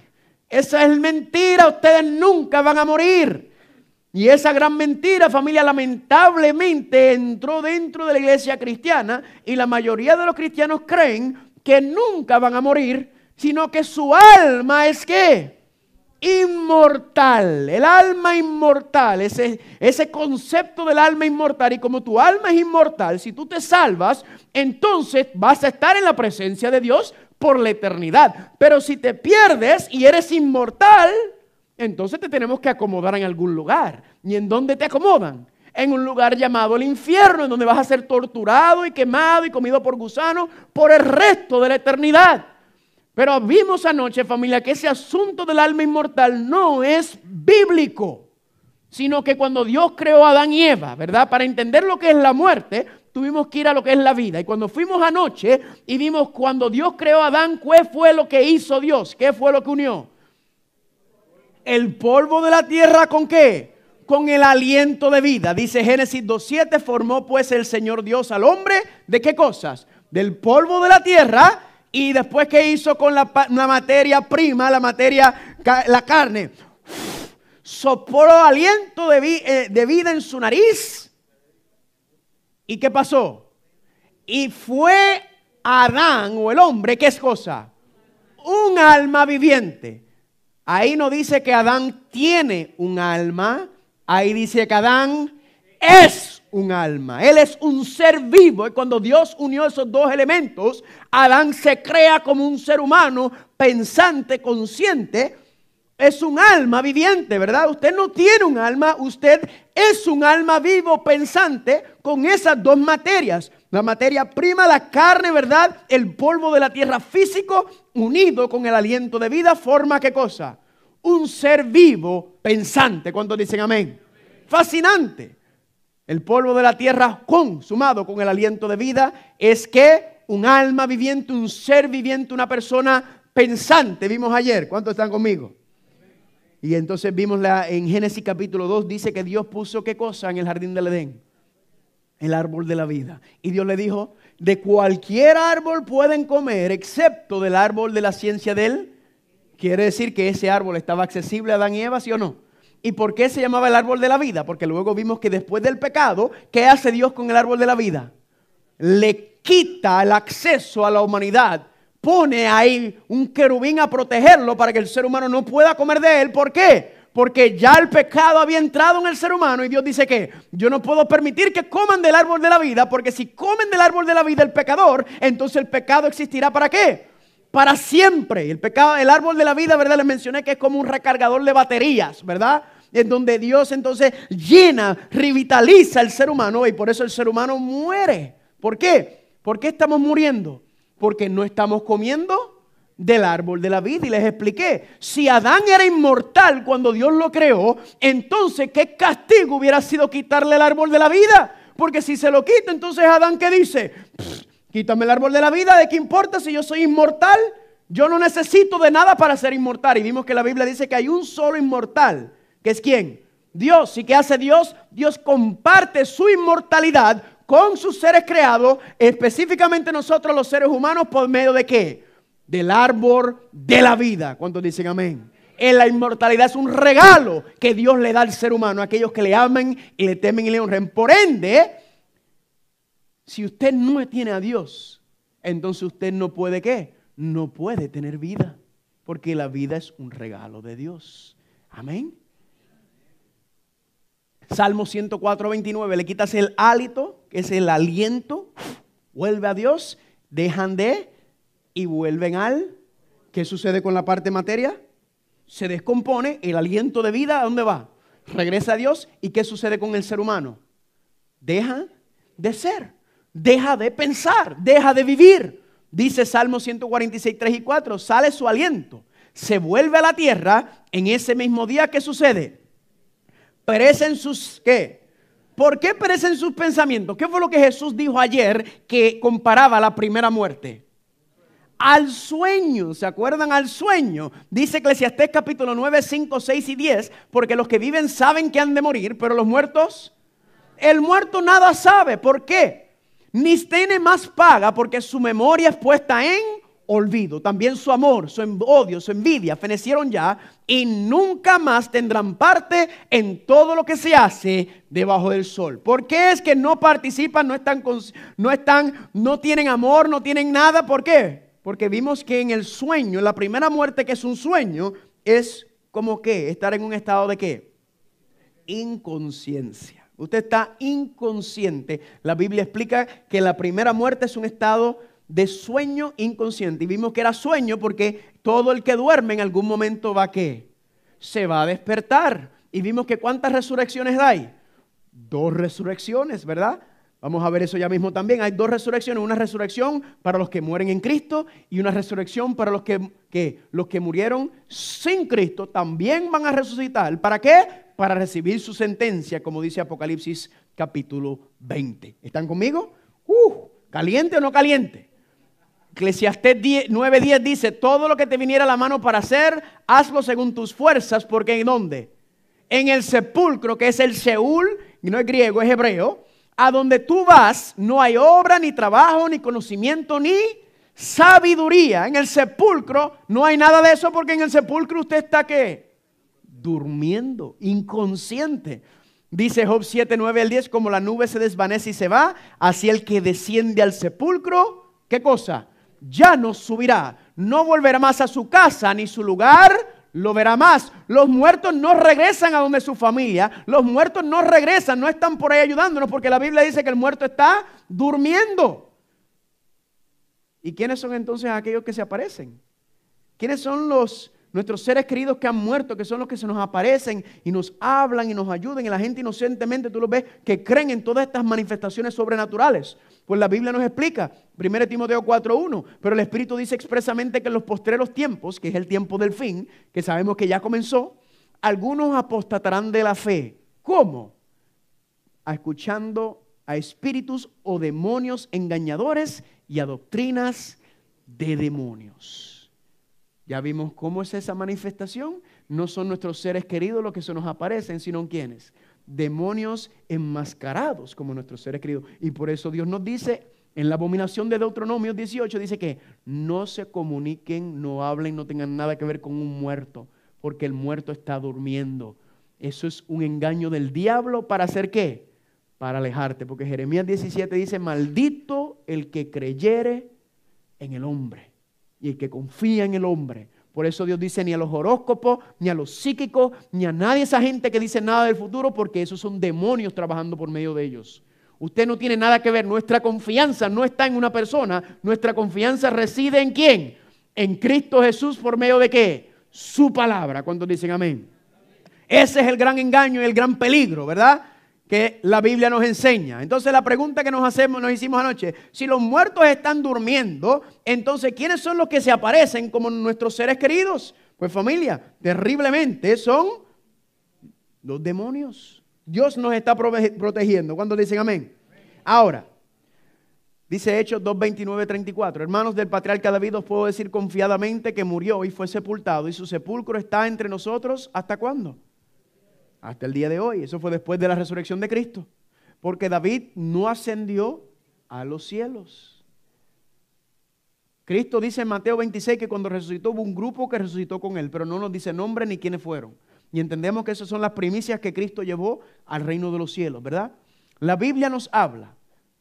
Esa es mentira. Ustedes nunca van a morir. Y esa gran mentira, familia, lamentablemente entró dentro de la iglesia cristiana y la mayoría de los cristianos creen que nunca van a morir, sino que su alma es que inmortal, el alma inmortal, ese, ese concepto del alma inmortal. Y como tu alma es inmortal, si tú te salvas, entonces vas a estar en la presencia de Dios por la eternidad. Pero si te pierdes y eres inmortal, entonces te tenemos que acomodar en algún lugar. ¿Y en dónde te acomodan? En un lugar llamado el infierno, en donde vas a ser torturado y quemado y comido por gusanos por el resto de la eternidad. Pero vimos anoche, familia, que ese asunto del alma inmortal no es bíblico, sino que cuando Dios creó a Adán y Eva, ¿verdad? Para entender lo que es la muerte, tuvimos que ir a lo que es la vida. Y cuando fuimos anoche y vimos cuando Dios creó a Adán, ¿qué fue lo que hizo Dios? ¿Qué fue lo que unió? El polvo de la tierra con qué? Con el aliento de vida. Dice Génesis 2.7, formó pues el Señor Dios al hombre de qué cosas? Del polvo de la tierra y después, ¿qué hizo con la, materia prima, la materia, la carne? Sopló aliento de, eh, de vida en su nariz. ¿Y qué pasó? Y fue Adán o el hombre, ¿qué es cosa? Un alma viviente. Ahí no dice que Adán tiene un alma, ahí dice que Adán es un alma. Él es un ser vivo y cuando Dios unió esos dos elementos, Adán se crea como un ser humano pensante, consciente. Es un alma viviente, ¿verdad? Usted no tiene un alma, usted es un alma vivo, pensante, con esas dos materias. La materia prima, la carne, ¿verdad? El polvo de la tierra físico, unido con el aliento de vida, forma qué cosa? Un ser vivo, pensante. cuando dicen amén? Fascinante. El polvo de la tierra, consumado con el aliento de vida, es que un alma viviente, un ser viviente, una persona pensante, vimos ayer. ¿Cuántos están conmigo? Y entonces vimos la, en Génesis capítulo 2, dice que Dios puso qué cosa en el jardín del Edén? El árbol de la vida. Y Dios le dijo, de cualquier árbol pueden comer, excepto del árbol de la ciencia de él. Quiere decir que ese árbol estaba accesible a Adán y Eva, ¿sí o no? ¿Y por qué se llamaba el árbol de la vida? Porque luego vimos que después del pecado, ¿qué hace Dios con el árbol de la vida? Le quita el acceso a la humanidad. Pone ahí un querubín a protegerlo para que el ser humano no pueda comer de él. ¿Por qué? Porque ya el pecado había entrado en el ser humano y Dios dice que yo no puedo permitir que coman del árbol de la vida, porque si comen del árbol de la vida el pecador, entonces el pecado existirá para qué? Para siempre. El el árbol de la vida, ¿verdad? Les mencioné que es como un recargador de baterías, ¿verdad? en donde Dios entonces llena, revitaliza al ser humano y por eso el ser humano muere. ¿Por qué? ¿Por qué estamos muriendo? Porque no estamos comiendo del árbol de la vida. Y les expliqué, si Adán era inmortal cuando Dios lo creó, entonces qué castigo hubiera sido quitarle el árbol de la vida. Porque si se lo quita, entonces Adán qué dice, quítame el árbol de la vida, ¿de qué importa si yo soy inmortal? Yo no necesito de nada para ser inmortal. Y vimos que la Biblia dice que hay un solo inmortal, ¿Qué es quién? Dios. ¿Y qué hace Dios? Dios comparte su inmortalidad con sus seres creados, específicamente nosotros los seres humanos, por medio de qué? Del árbol de la vida. ¿Cuántos dicen amén? En la inmortalidad es un regalo que Dios le da al ser humano, a aquellos que le aman y le temen y le honren. Por ende, si usted no tiene a Dios, entonces usted no puede qué? No puede tener vida, porque la vida es un regalo de Dios. Amén. Salmo 104, 29, le quitas el hálito, que es el aliento, vuelve a Dios, dejan de y vuelven al. ¿Qué sucede con la parte materia? Se descompone, el aliento de vida, ¿a dónde va? Regresa a Dios y ¿qué sucede con el ser humano? Deja de ser, deja de pensar, deja de vivir. Dice Salmo 146, 3 y 4, sale su aliento, se vuelve a la tierra, en ese mismo día ¿qué sucede? Perecen sus, ¿qué? ¿Por qué perecen sus pensamientos? ¿Qué fue lo que Jesús dijo ayer que comparaba la primera muerte? Al sueño, ¿se acuerdan? Al sueño. Dice Eclesiastés capítulo 9, 5, 6 y 10, porque los que viven saben que han de morir, pero los muertos, el muerto nada sabe. ¿Por qué? Ni tiene más paga porque su memoria es puesta en olvido. También su amor, su odio, su envidia fenecieron ya y nunca más tendrán parte en todo lo que se hace debajo del sol. ¿Por qué es que no participan, no están, no están, no tienen amor, no tienen nada? ¿Por qué? Porque vimos que en el sueño, la primera muerte que es un sueño, es como que estar en un estado de qué? Inconsciencia. Usted está inconsciente. La Biblia explica que la primera muerte es un estado de sueño inconsciente. Y vimos que era sueño porque todo el que duerme en algún momento va a qué? Se va a despertar. Y vimos que cuántas resurrecciones hay. Dos resurrecciones, ¿verdad? Vamos a ver eso ya mismo también. Hay dos resurrecciones, una resurrección para los que mueren en Cristo y una resurrección para los que, los que murieron sin Cristo también van a resucitar. ¿Para qué? Para recibir su sentencia, como dice Apocalipsis capítulo 20. ¿Están conmigo? Uh, ¿Caliente o no caliente? Eclesiastés 9:10 dice, todo lo que te viniera a la mano para hacer, hazlo según tus fuerzas, porque ¿en dónde? En el sepulcro, que es el Seúl, no es griego, es hebreo, a donde tú vas no hay obra, ni trabajo, ni conocimiento, ni sabiduría. En el sepulcro no hay nada de eso, porque en el sepulcro usted está qué? Durmiendo, inconsciente. Dice Job 7.9 al 10, como la nube se desvanece y se va, así el que desciende al sepulcro, ¿qué cosa? ya no subirá, no volverá más a su casa, ni su lugar lo verá más. Los muertos no regresan a donde su familia, los muertos no regresan, no están por ahí ayudándonos, porque la Biblia dice que el muerto está durmiendo. ¿Y quiénes son entonces aquellos que se aparecen? ¿Quiénes son los nuestros seres queridos que han muerto, que son los que se nos aparecen y nos hablan y nos ayudan, y la gente inocentemente, tú lo ves, que creen en todas estas manifestaciones sobrenaturales. Pues la Biblia nos explica, 1 Timoteo 4.1, pero el Espíritu dice expresamente que en los postreros tiempos, que es el tiempo del fin, que sabemos que ya comenzó, algunos apostatarán de la fe. ¿Cómo? escuchando a espíritus o demonios engañadores y a doctrinas de demonios. Ya vimos cómo es esa manifestación. No son nuestros seres queridos los que se nos aparecen, sino quienes. Demonios enmascarados como nuestros seres queridos. Y por eso Dios nos dice en la abominación de Deuteronomio 18, dice que no se comuniquen, no hablen, no tengan nada que ver con un muerto, porque el muerto está durmiendo. Eso es un engaño del diablo para hacer qué? Para alejarte, porque Jeremías 17 dice, maldito el que creyere en el hombre y el que confía en el hombre. Por eso Dios dice ni a los horóscopos, ni a los psíquicos, ni a nadie esa gente que dice nada del futuro, porque esos son demonios trabajando por medio de ellos. Usted no tiene nada que ver. Nuestra confianza no está en una persona. Nuestra confianza reside en quién? En Cristo Jesús por medio de qué? Su palabra. Cuando dicen amén. Ese es el gran engaño y el gran peligro, ¿verdad? que la Biblia nos enseña. Entonces la pregunta que nos hacemos, nos hicimos anoche, si los muertos están durmiendo, entonces ¿quiénes son los que se aparecen como nuestros seres queridos? Pues familia, terriblemente son los demonios. Dios nos está protegiendo. ¿Cuándo dicen amén? Ahora, dice Hechos 2, 29, 34, hermanos del patriarca David, os puedo decir confiadamente que murió y fue sepultado y su sepulcro está entre nosotros. ¿Hasta cuándo? hasta el día de hoy. Eso fue después de la resurrección de Cristo. Porque David no ascendió a los cielos. Cristo dice en Mateo 26 que cuando resucitó hubo un grupo que resucitó con él, pero no nos dice nombre ni quiénes fueron. Y entendemos que esas son las primicias que Cristo llevó al reino de los cielos, ¿verdad? La Biblia nos habla.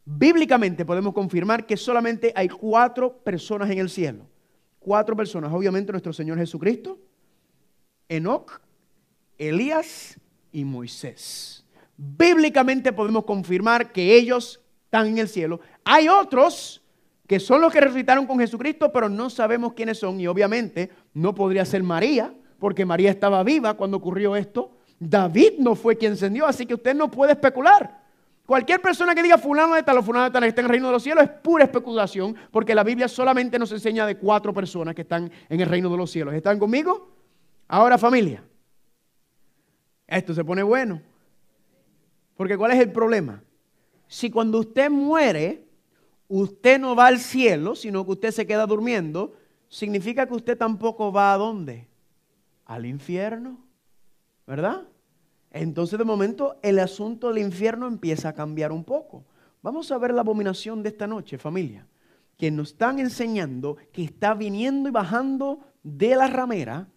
Bíblicamente podemos confirmar que solamente hay cuatro personas en el cielo. Cuatro personas. Obviamente nuestro Señor Jesucristo, Enoch, Elías y Moisés. Bíblicamente podemos confirmar que ellos están en el cielo. Hay otros que son los que resucitaron con Jesucristo, pero no sabemos quiénes son y obviamente no podría ser María, porque María estaba viva cuando ocurrió esto. David no fue quien encendió, así que usted no puede especular. Cualquier persona que diga fulano de tal o fulano de tal que está en el reino de los cielos es pura especulación, porque la Biblia solamente nos enseña de cuatro personas que están en el reino de los cielos. ¿Están conmigo? Ahora familia, esto se pone bueno. Porque ¿cuál es el problema? Si cuando usted muere, usted no va al cielo, sino que usted se queda durmiendo, significa que usted tampoco va a dónde? Al infierno. ¿Verdad? Entonces de momento el asunto del infierno empieza a cambiar un poco. Vamos a ver la abominación de esta noche, familia, que nos están enseñando que está viniendo y bajando de la ramera,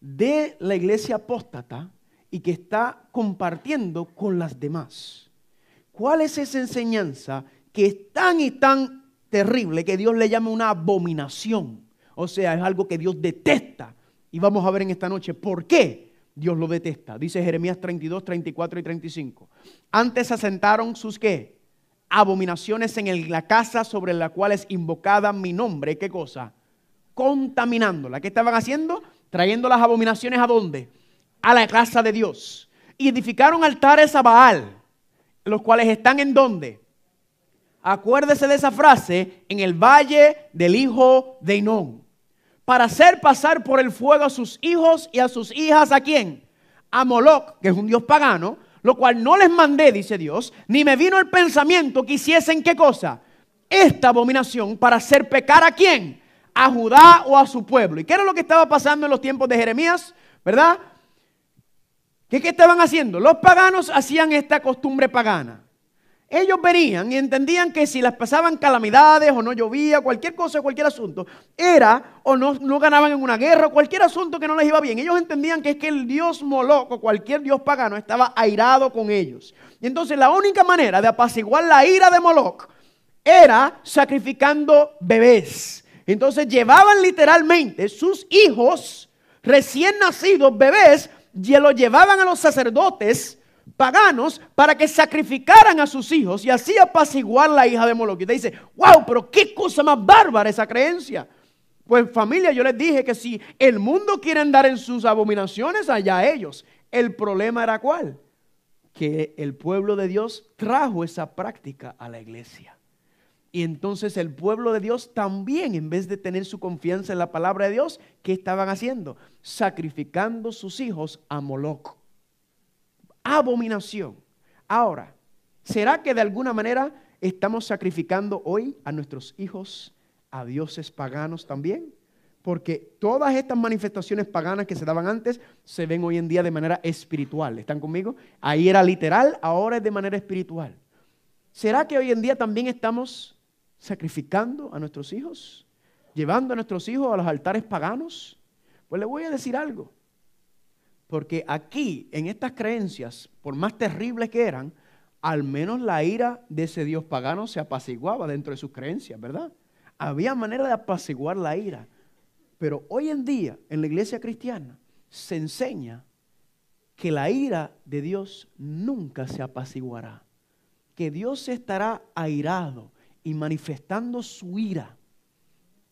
de la iglesia apóstata, y que está compartiendo con las demás. ¿Cuál es esa enseñanza que es tan y tan terrible que Dios le llama una abominación? O sea, es algo que Dios detesta. Y vamos a ver en esta noche por qué Dios lo detesta. Dice Jeremías 32, 34 y 35. Antes asentaron sus qué? Abominaciones en la casa sobre la cual es invocada mi nombre. ¿Qué cosa? Contaminándola. ¿Qué estaban haciendo? Trayendo las abominaciones a dónde? a la casa de Dios. Y edificaron altares a Baal, los cuales están en donde? Acuérdese de esa frase, en el valle del hijo de Inón. Para hacer pasar por el fuego a sus hijos y a sus hijas, ¿a quién? A Moloch, que es un dios pagano, lo cual no les mandé, dice Dios, ni me vino el pensamiento que hiciesen qué cosa? Esta abominación para hacer pecar a quién? A Judá o a su pueblo. ¿Y qué era lo que estaba pasando en los tiempos de Jeremías? ¿Verdad? ¿Qué, estaban haciendo? Los paganos hacían esta costumbre pagana. Ellos venían y entendían que si las pasaban calamidades o no llovía, cualquier cosa, cualquier asunto, era o no, ganaban en una guerra, o cualquier asunto que no les iba bien. Ellos entendían que es que el dios o cualquier dios pagano, estaba airado con ellos. Y entonces la única manera de apaciguar la ira de Moloch era sacrificando bebés. Entonces llevaban literalmente sus hijos recién nacidos, bebés, y lo llevaban a los sacerdotes paganos para que sacrificaran a sus hijos y así apaciguar la hija de Moloch. Y te dice, wow, pero qué cosa más bárbara esa creencia. Pues familia, yo les dije que si el mundo quiere andar en sus abominaciones, allá ellos. El problema era cuál? Que el pueblo de Dios trajo esa práctica a la iglesia. Y entonces el pueblo de Dios también, en vez de tener su confianza en la palabra de Dios, ¿qué estaban haciendo? Sacrificando sus hijos a Moloc. Abominación. Ahora, ¿será que de alguna manera estamos sacrificando hoy a nuestros hijos a dioses paganos también? Porque todas estas manifestaciones paganas que se daban antes se ven hoy en día de manera espiritual. ¿Están conmigo? Ahí era literal, ahora es de manera espiritual. ¿Será que hoy en día también estamos sacrificando a nuestros hijos, llevando a nuestros hijos a los altares paganos? Pues le voy a decir algo. Porque aquí, en estas creencias, por más terribles que eran, al menos la ira de ese Dios pagano se apaciguaba dentro de sus creencias, ¿verdad? Había manera de apaciguar la ira. Pero hoy en día, en la iglesia cristiana, se enseña que la ira de Dios nunca se apaciguará, que Dios estará airado, y manifestando su ira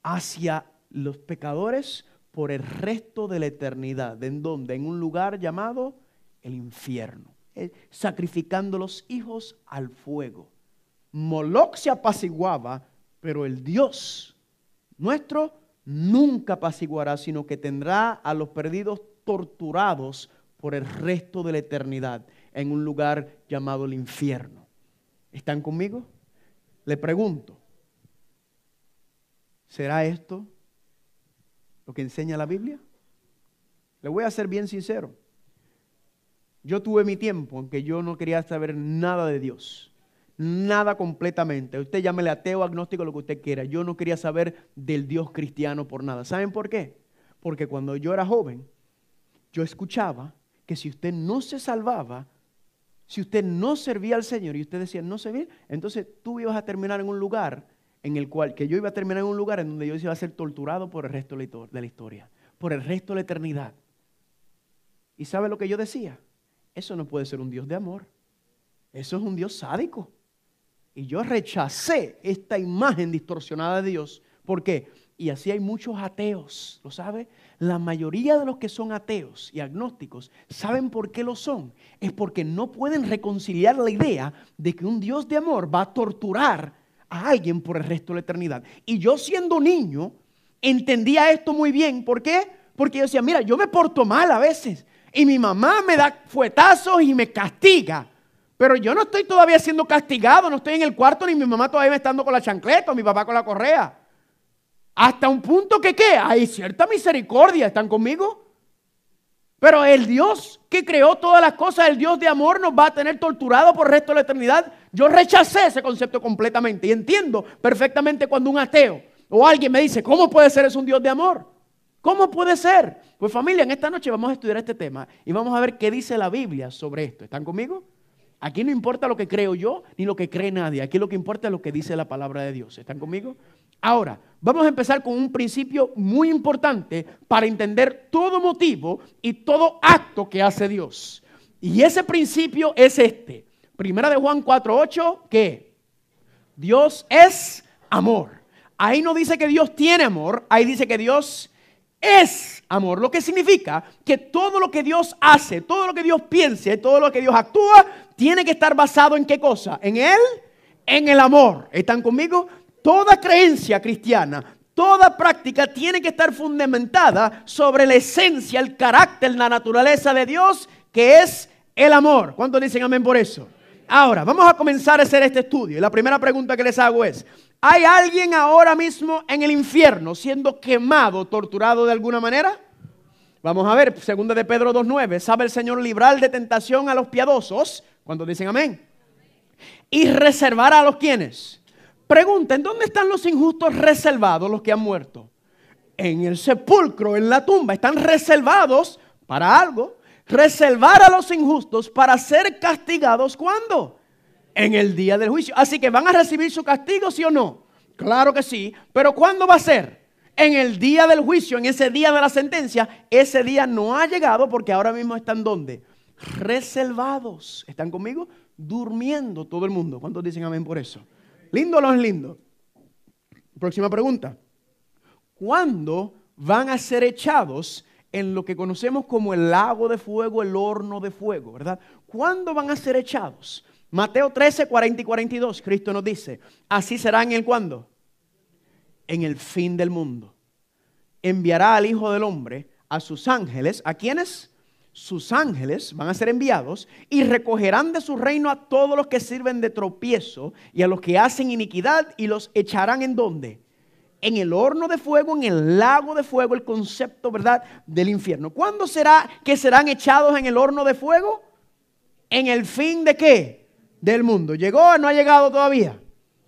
hacia los pecadores por el resto de la eternidad. ¿En dónde? En un lugar llamado el infierno. Eh, sacrificando los hijos al fuego. Moloch se apaciguaba, pero el Dios nuestro nunca apaciguará, sino que tendrá a los perdidos torturados por el resto de la eternidad en un lugar llamado el infierno. ¿Están conmigo? Le pregunto, ¿será esto lo que enseña la Biblia? Le voy a ser bien sincero. Yo tuve mi tiempo en que yo no quería saber nada de Dios, nada completamente. Usted llámele ateo, agnóstico, lo que usted quiera. Yo no quería saber del Dios cristiano por nada. ¿Saben por qué? Porque cuando yo era joven, yo escuchaba que si usted no se salvaba, si usted no servía al Señor y usted decía no servir, entonces tú ibas a terminar en un lugar en el cual, que yo iba a terminar en un lugar en donde yo iba a ser torturado por el resto de la historia, por el resto de la eternidad. ¿Y sabe lo que yo decía? Eso no puede ser un Dios de amor. Eso es un Dios sádico. Y yo rechacé esta imagen distorsionada de Dios. ¿Por qué? y así hay muchos ateos, ¿lo sabe? La mayoría de los que son ateos y agnósticos saben por qué lo son. Es porque no pueden reconciliar la idea de que un Dios de amor va a torturar a alguien por el resto de la eternidad. Y yo siendo niño entendía esto muy bien. ¿Por qué? Porque yo decía, mira, yo me porto mal a veces y mi mamá me da fuetazos y me castiga. Pero yo no estoy todavía siendo castigado, no estoy en el cuarto ni mi mamá todavía me está dando con la chancleta o mi papá con la correa. Hasta un punto que qué? Hay cierta misericordia, ¿están conmigo? Pero el Dios que creó todas las cosas, el Dios de amor, nos va a tener torturado por el resto de la eternidad. Yo rechacé ese concepto completamente y entiendo perfectamente cuando un ateo o alguien me dice, ¿cómo puede ser eso un Dios de amor? ¿Cómo puede ser? Pues familia, en esta noche vamos a estudiar este tema y vamos a ver qué dice la Biblia sobre esto. ¿Están conmigo? Aquí no importa lo que creo yo ni lo que cree nadie. Aquí lo que importa es lo que dice la palabra de Dios. ¿Están conmigo? Ahora, vamos a empezar con un principio muy importante para entender todo motivo y todo acto que hace Dios. Y ese principio es este. Primera de Juan 4:8, que Dios es amor. Ahí no dice que Dios tiene amor, ahí dice que Dios es amor, lo que significa que todo lo que Dios hace, todo lo que Dios piense, todo lo que Dios actúa, tiene que estar basado en qué cosa? En Él, en el amor. ¿Están conmigo? Toda creencia cristiana, toda práctica tiene que estar fundamentada sobre la esencia, el carácter, la naturaleza de Dios, que es el amor. ¿Cuántos dicen amén por eso? Ahora, vamos a comenzar a hacer este estudio. Y la primera pregunta que les hago es, ¿hay alguien ahora mismo en el infierno siendo quemado, torturado de alguna manera? Vamos a ver, segunda de Pedro 2.9, ¿sabe el Señor librar de tentación a los piadosos? Cuando dicen amén. Y reservar a los quienes Pregunten, ¿dónde están los injustos reservados, los que han muerto? En el sepulcro, en la tumba. Están reservados para algo. Reservar a los injustos para ser castigados ¿cuándo? En el día del juicio. Así que van a recibir su castigo, sí o no. Claro que sí. Pero ¿cuándo va a ser? En el día del juicio, en ese día de la sentencia. Ese día no ha llegado porque ahora mismo están donde? Reservados. ¿Están conmigo? Durmiendo todo el mundo. ¿Cuántos dicen amén por eso? Lindo o no es lindo. Próxima pregunta. ¿Cuándo van a ser echados en lo que conocemos como el lago de fuego, el horno de fuego, verdad? ¿Cuándo van a ser echados? Mateo 13, 40 y 42, Cristo nos dice, así será en el cuándo? En el fin del mundo. Enviará al Hijo del Hombre a sus ángeles, ¿a quiénes? sus ángeles van a ser enviados y recogerán de su reino a todos los que sirven de tropiezo y a los que hacen iniquidad y los echarán en dónde? En el horno de fuego, en el lago de fuego, el concepto, ¿verdad?, del infierno. ¿Cuándo será que serán echados en el horno de fuego? En el fin de qué? Del mundo. ¿Llegó o no ha llegado todavía?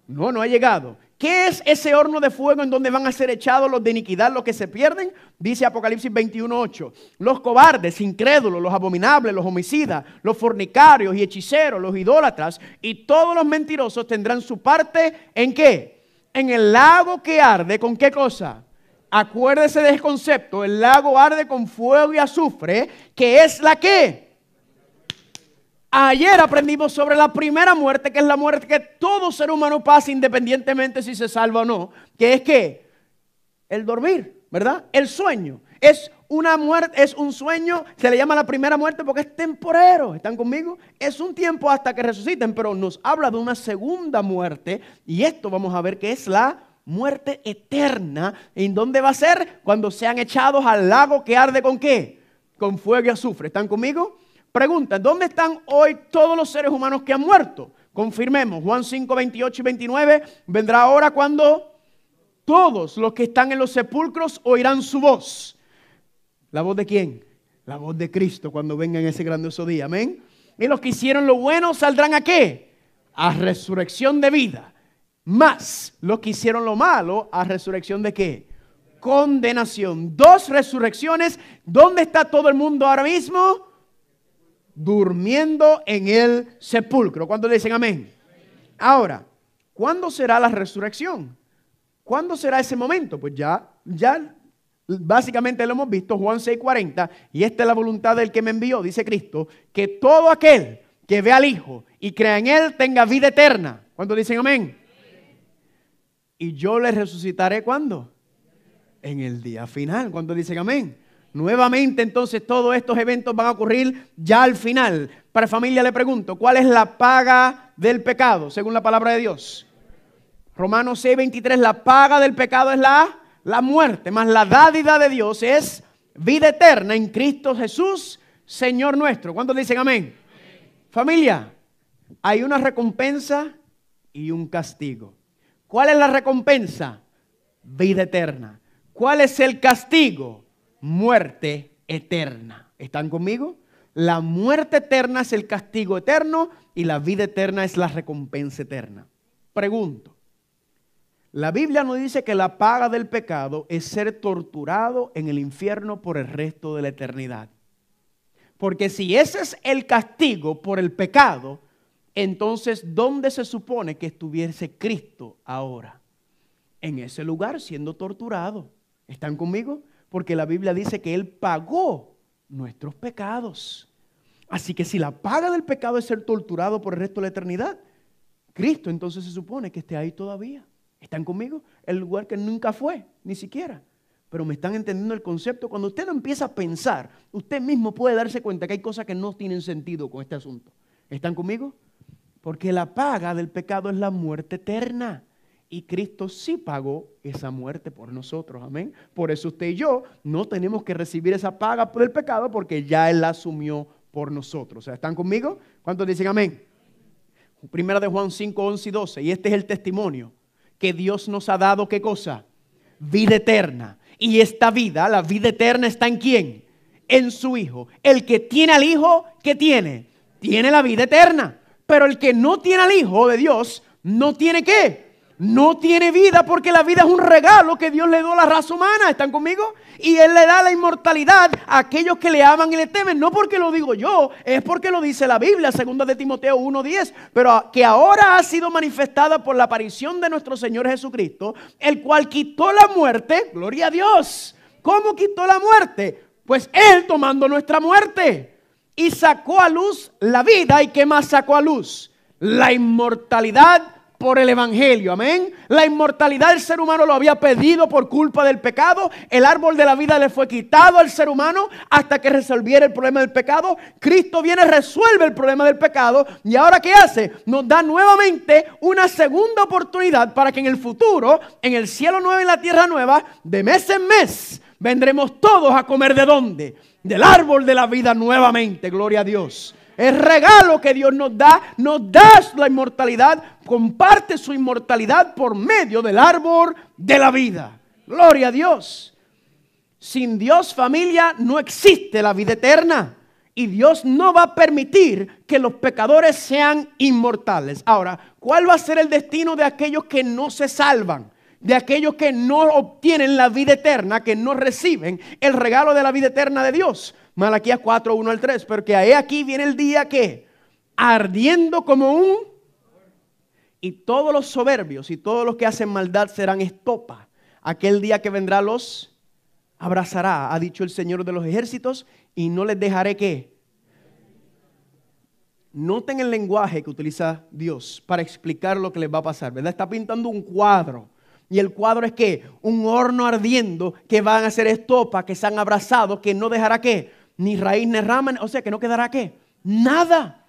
No, no ha llegado. ¿Qué es ese horno de fuego en donde van a ser echados los de iniquidad, los que se pierden? Dice Apocalipsis 21.8. Los cobardes, incrédulos, los abominables, los homicidas, los fornicarios y hechiceros, los idólatras y todos los mentirosos tendrán su parte en qué? En el lago que arde, ¿con qué cosa? Acuérdese de ese concepto, el lago arde con fuego y azufre, que es la que Ayer aprendimos sobre la primera muerte, que es la muerte que todo ser humano pasa independientemente si se salva o no, que es que el dormir, ¿verdad? El sueño es una muerte, es un sueño, se le llama la primera muerte porque es temporero, ¿están conmigo? Es un tiempo hasta que resuciten, pero nos habla de una segunda muerte y esto vamos a ver que es la muerte eterna. ¿En dónde va a ser? Cuando sean echados al lago que arde con qué? Con fuego y azufre. ¿Están conmigo? Pregunta, ¿dónde están hoy todos los seres humanos que han muerto? Confirmemos, Juan 5, 28 y 29, vendrá ahora cuando todos los que están en los sepulcros oirán su voz. ¿La voz de quién? La voz de Cristo cuando venga en ese grandioso día. Amén. Y los que hicieron lo bueno saldrán a qué? A resurrección de vida. Más los que hicieron lo malo, a resurrección de qué? Condenación. Dos resurrecciones. ¿Dónde está todo el mundo ahora mismo? durmiendo en el sepulcro. ¿Cuándo le dicen amén? Ahora, ¿cuándo será la resurrección? ¿Cuándo será ese momento? Pues ya, ya básicamente lo hemos visto, Juan 6:40, y esta es la voluntad del que me envió, dice Cristo, que todo aquel que ve al Hijo y crea en Él tenga vida eterna. ¿Cuándo dicen amén? Y yo le resucitaré ¿cuándo? En el día final. ¿Cuándo dicen amén? Nuevamente entonces todos estos eventos van a ocurrir ya al final. Para familia le pregunto, ¿cuál es la paga del pecado según la palabra de Dios? Romanos 6:23, la paga del pecado es la, la muerte, más la dádida de Dios es vida eterna en Cristo Jesús, Señor nuestro. ¿Cuántos dicen amén? amén. Familia, hay una recompensa y un castigo. ¿Cuál es la recompensa? Vida eterna. ¿Cuál es el castigo? muerte eterna. ¿Están conmigo? La muerte eterna es el castigo eterno y la vida eterna es la recompensa eterna. Pregunto, la Biblia nos dice que la paga del pecado es ser torturado en el infierno por el resto de la eternidad. Porque si ese es el castigo por el pecado, entonces ¿dónde se supone que estuviese Cristo ahora? En ese lugar siendo torturado. ¿Están conmigo? porque la Biblia dice que Él pagó nuestros pecados. Así que si la paga del pecado es ser torturado por el resto de la eternidad, Cristo entonces se supone que esté ahí todavía. ¿Están conmigo? El lugar que nunca fue, ni siquiera. Pero me están entendiendo el concepto. Cuando usted lo empieza a pensar, usted mismo puede darse cuenta que hay cosas que no tienen sentido con este asunto. ¿Están conmigo? Porque la paga del pecado es la muerte eterna. Y Cristo sí pagó esa muerte por nosotros, amén. Por eso usted y yo no tenemos que recibir esa paga por el pecado porque ya Él la asumió por nosotros. O sea, ¿están conmigo? ¿Cuántos dicen amén? Primera de Juan 5, 11 y 12. Y este es el testimonio que Dios nos ha dado, ¿qué cosa? Vida eterna. Y esta vida, la vida eterna está en quién? En su Hijo. El que tiene al Hijo, ¿qué tiene? Tiene la vida eterna. Pero el que no tiene al Hijo de Dios, no tiene qué? no tiene vida porque la vida es un regalo que Dios le dio a la raza humana. ¿Están conmigo? Y Él le da la inmortalidad a aquellos que le aman y le temen. No porque lo digo yo, es porque lo dice la Biblia, segunda de Timoteo 1.10. Pero que ahora ha sido manifestada por la aparición de nuestro Señor Jesucristo, el cual quitó la muerte. Gloria a Dios. ¿Cómo quitó la muerte? Pues Él tomando nuestra muerte. Y sacó a luz la vida. ¿Y qué más sacó a luz? La inmortalidad por el Evangelio, amén. La inmortalidad del ser humano lo había pedido por culpa del pecado. El árbol de la vida le fue quitado al ser humano hasta que resolviera el problema del pecado. Cristo viene, resuelve el problema del pecado. Y ahora ¿qué hace? Nos da nuevamente una segunda oportunidad para que en el futuro, en el cielo nuevo y en la tierra nueva, de mes en mes, vendremos todos a comer de dónde? Del árbol de la vida nuevamente. Gloria a Dios. El regalo que Dios nos da. Nos da la inmortalidad. Comparte su inmortalidad por medio del árbol de la vida. Gloria a Dios. Sin Dios familia no existe la vida eterna. Y Dios no va a permitir que los pecadores sean inmortales. Ahora, ¿cuál va a ser el destino de aquellos que no se salvan? de aquellos que no obtienen la vida eterna, que no reciben el regalo de la vida eterna de Dios. Malaquías 4, 1 al 3, porque ahí aquí viene el día que ardiendo como un y todos los soberbios y todos los que hacen maldad serán estopa. Aquel día que vendrá los abrazará, ha dicho el Señor de los ejércitos, y no les dejaré que. Noten el lenguaje que utiliza Dios para explicar lo que les va a pasar, ¿verdad? Está pintando un cuadro. Y el cuadro es que un horno ardiendo que van a ser estopa, que se han abrazado, que no dejará que ni raíz ni rama, o sea que no quedará qué? Nada.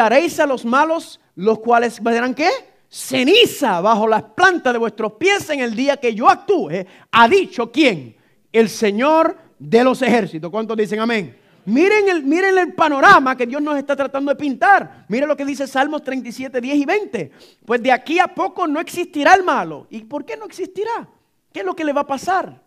haréis a los malos, los cuales verán qué? Ceniza bajo las plantas de vuestros pies en el día que yo actúe. Ha dicho quién? El Señor de los ejércitos. ¿Cuántos dicen amén? Miren el, miren el, panorama que Dios nos está tratando de pintar. Miren lo que dice Salmos 37, 10 y 20. Pues de aquí a poco no existirá el malo. ¿Y por qué no existirá? ¿Qué es lo que le va a pasar?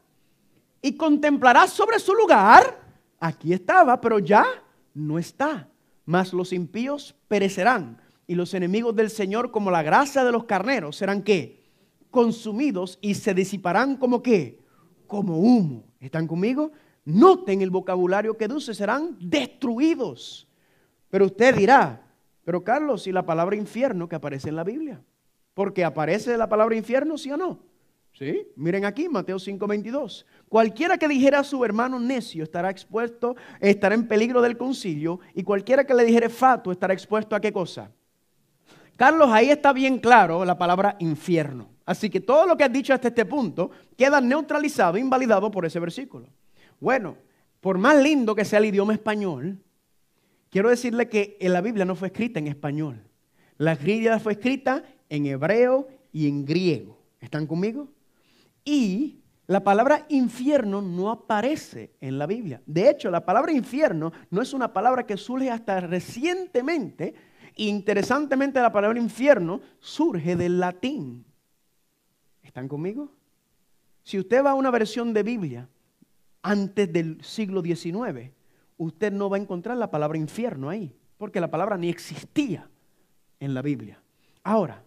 y contemplará sobre su lugar. Aquí estaba, pero ya no está. Mas los impíos perecerán y los enemigos del Señor como la grasa de los carneros serán que Consumidos y se disiparán como que Como humo. ¿Están conmigo? Noten el vocabulario que dice, serán destruidos. Pero usted dirá, pero Carlos, ¿y la palabra infierno que aparece en la Biblia? Porque aparece la palabra infierno, sí o no. ¿Sí? Miren aquí, Mateo 5.22 Cualquiera que dijera a su hermano necio estará expuesto, estará en peligro del concilio, y cualquiera que le dijere fato estará expuesto a qué cosa. Carlos, ahí está bien claro la palabra infierno. Así que todo lo que has dicho hasta este punto queda neutralizado, invalidado por ese versículo. Bueno, por más lindo que sea el idioma español, quiero decirle que la Biblia no fue escrita en español. La Biblia fue escrita en hebreo y en griego. ¿Están conmigo? Y la palabra infierno no aparece en la Biblia. De hecho, la palabra infierno no es una palabra que surge hasta recientemente. Interesantemente, la palabra infierno surge del latín. ¿Están conmigo? Si usted va a una versión de Biblia antes del siglo XIX, usted no va a encontrar la palabra infierno ahí, porque la palabra ni existía en la Biblia. Ahora,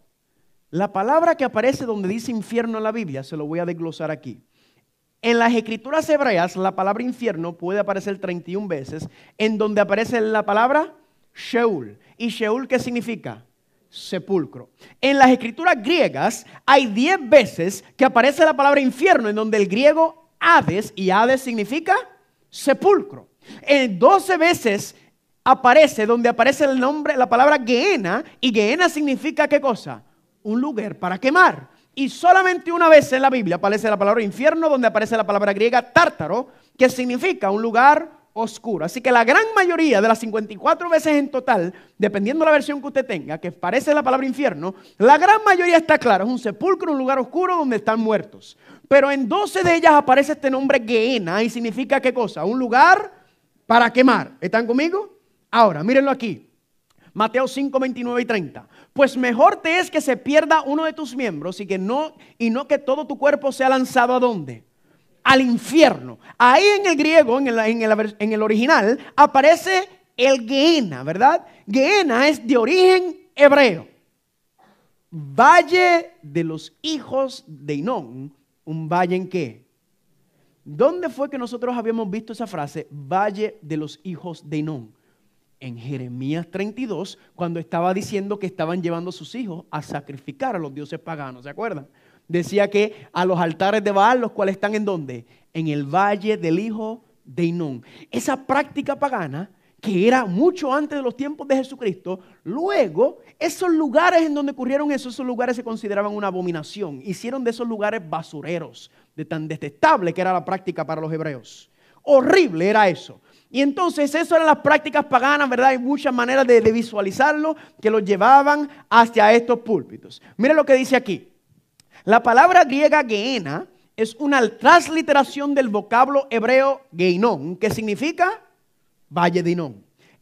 la palabra que aparece donde dice infierno en la Biblia, se lo voy a desglosar aquí. En las escrituras hebreas, la palabra infierno puede aparecer 31 veces, en donde aparece la palabra Sheol. ¿Y Sheol qué significa? Sepulcro. En las escrituras griegas hay 10 veces que aparece la palabra infierno, en donde el griego Hades, y Hades significa sepulcro. En 12 veces aparece donde aparece el nombre, la palabra Geena, y Geena significa qué cosa? Un lugar para quemar. Y solamente una vez en la Biblia aparece la palabra infierno, donde aparece la palabra griega tártaro, que significa un lugar oscuro. Así que la gran mayoría de las 54 veces en total, dependiendo de la versión que usted tenga, que aparece la palabra infierno, la gran mayoría está clara, es un sepulcro, un lugar oscuro donde están muertos. Pero en 12 de ellas aparece este nombre Geena y significa qué cosa? Un lugar para quemar. ¿Están conmigo? Ahora, mírenlo aquí. Mateo 5, 29 y 30. Pues mejor te es que se pierda uno de tus miembros y que no y no que todo tu cuerpo sea lanzado a dónde? Al infierno. Ahí en el griego, en el, en el, en el original, aparece el Gehenna, ¿verdad? Gehenna es de origen hebreo. Valle de los hijos de Inón, un valle en qué? ¿Dónde fue que nosotros habíamos visto esa frase? Valle de los hijos de Inón en Jeremías 32 cuando estaba diciendo que estaban llevando a sus hijos a sacrificar a los dioses paganos, ¿se acuerdan? Decía que a los altares de Baal, los cuales están en dónde? En el valle del hijo de Inón. Esa práctica pagana que era mucho antes de los tiempos de Jesucristo, luego esos lugares en donde ocurrieron eso, esos lugares se consideraban una abominación. Hicieron de esos lugares basureros, de tan detestable que era la práctica para los hebreos. Horrible era eso. Y entonces, eso eran las prácticas paganas, ¿verdad? Hay muchas maneras de, visualizarlo que los llevaban hacia estos púlpitos. Mira lo que dice aquí. La palabra griega geena es una transliteración del vocablo hebreo geinón, que significa valle de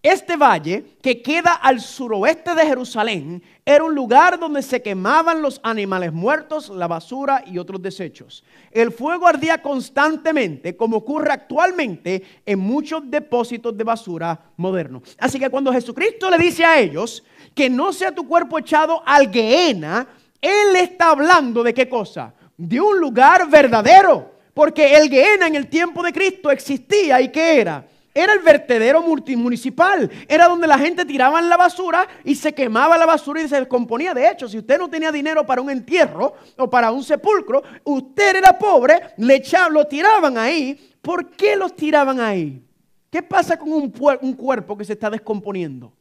este valle, que queda al suroeste de Jerusalén, era un lugar donde se quemaban los animales muertos, la basura y otros desechos. El fuego ardía constantemente, como ocurre actualmente en muchos depósitos de basura modernos. Así que cuando Jesucristo le dice a ellos que no sea tu cuerpo echado al Gehenna, Él está hablando de qué cosa? De un lugar verdadero. Porque el Gehenna en el tiempo de Cristo existía y qué era? Era el vertedero multimunicipal. Era donde la gente tiraba la basura y se quemaba la basura y se descomponía. De hecho, si usted no tenía dinero para un entierro o para un sepulcro, usted era pobre, le echaban, lo tiraban ahí. ¿Por qué los tiraban ahí? ¿Qué pasa con un, un cuerpo que se está descomponiendo?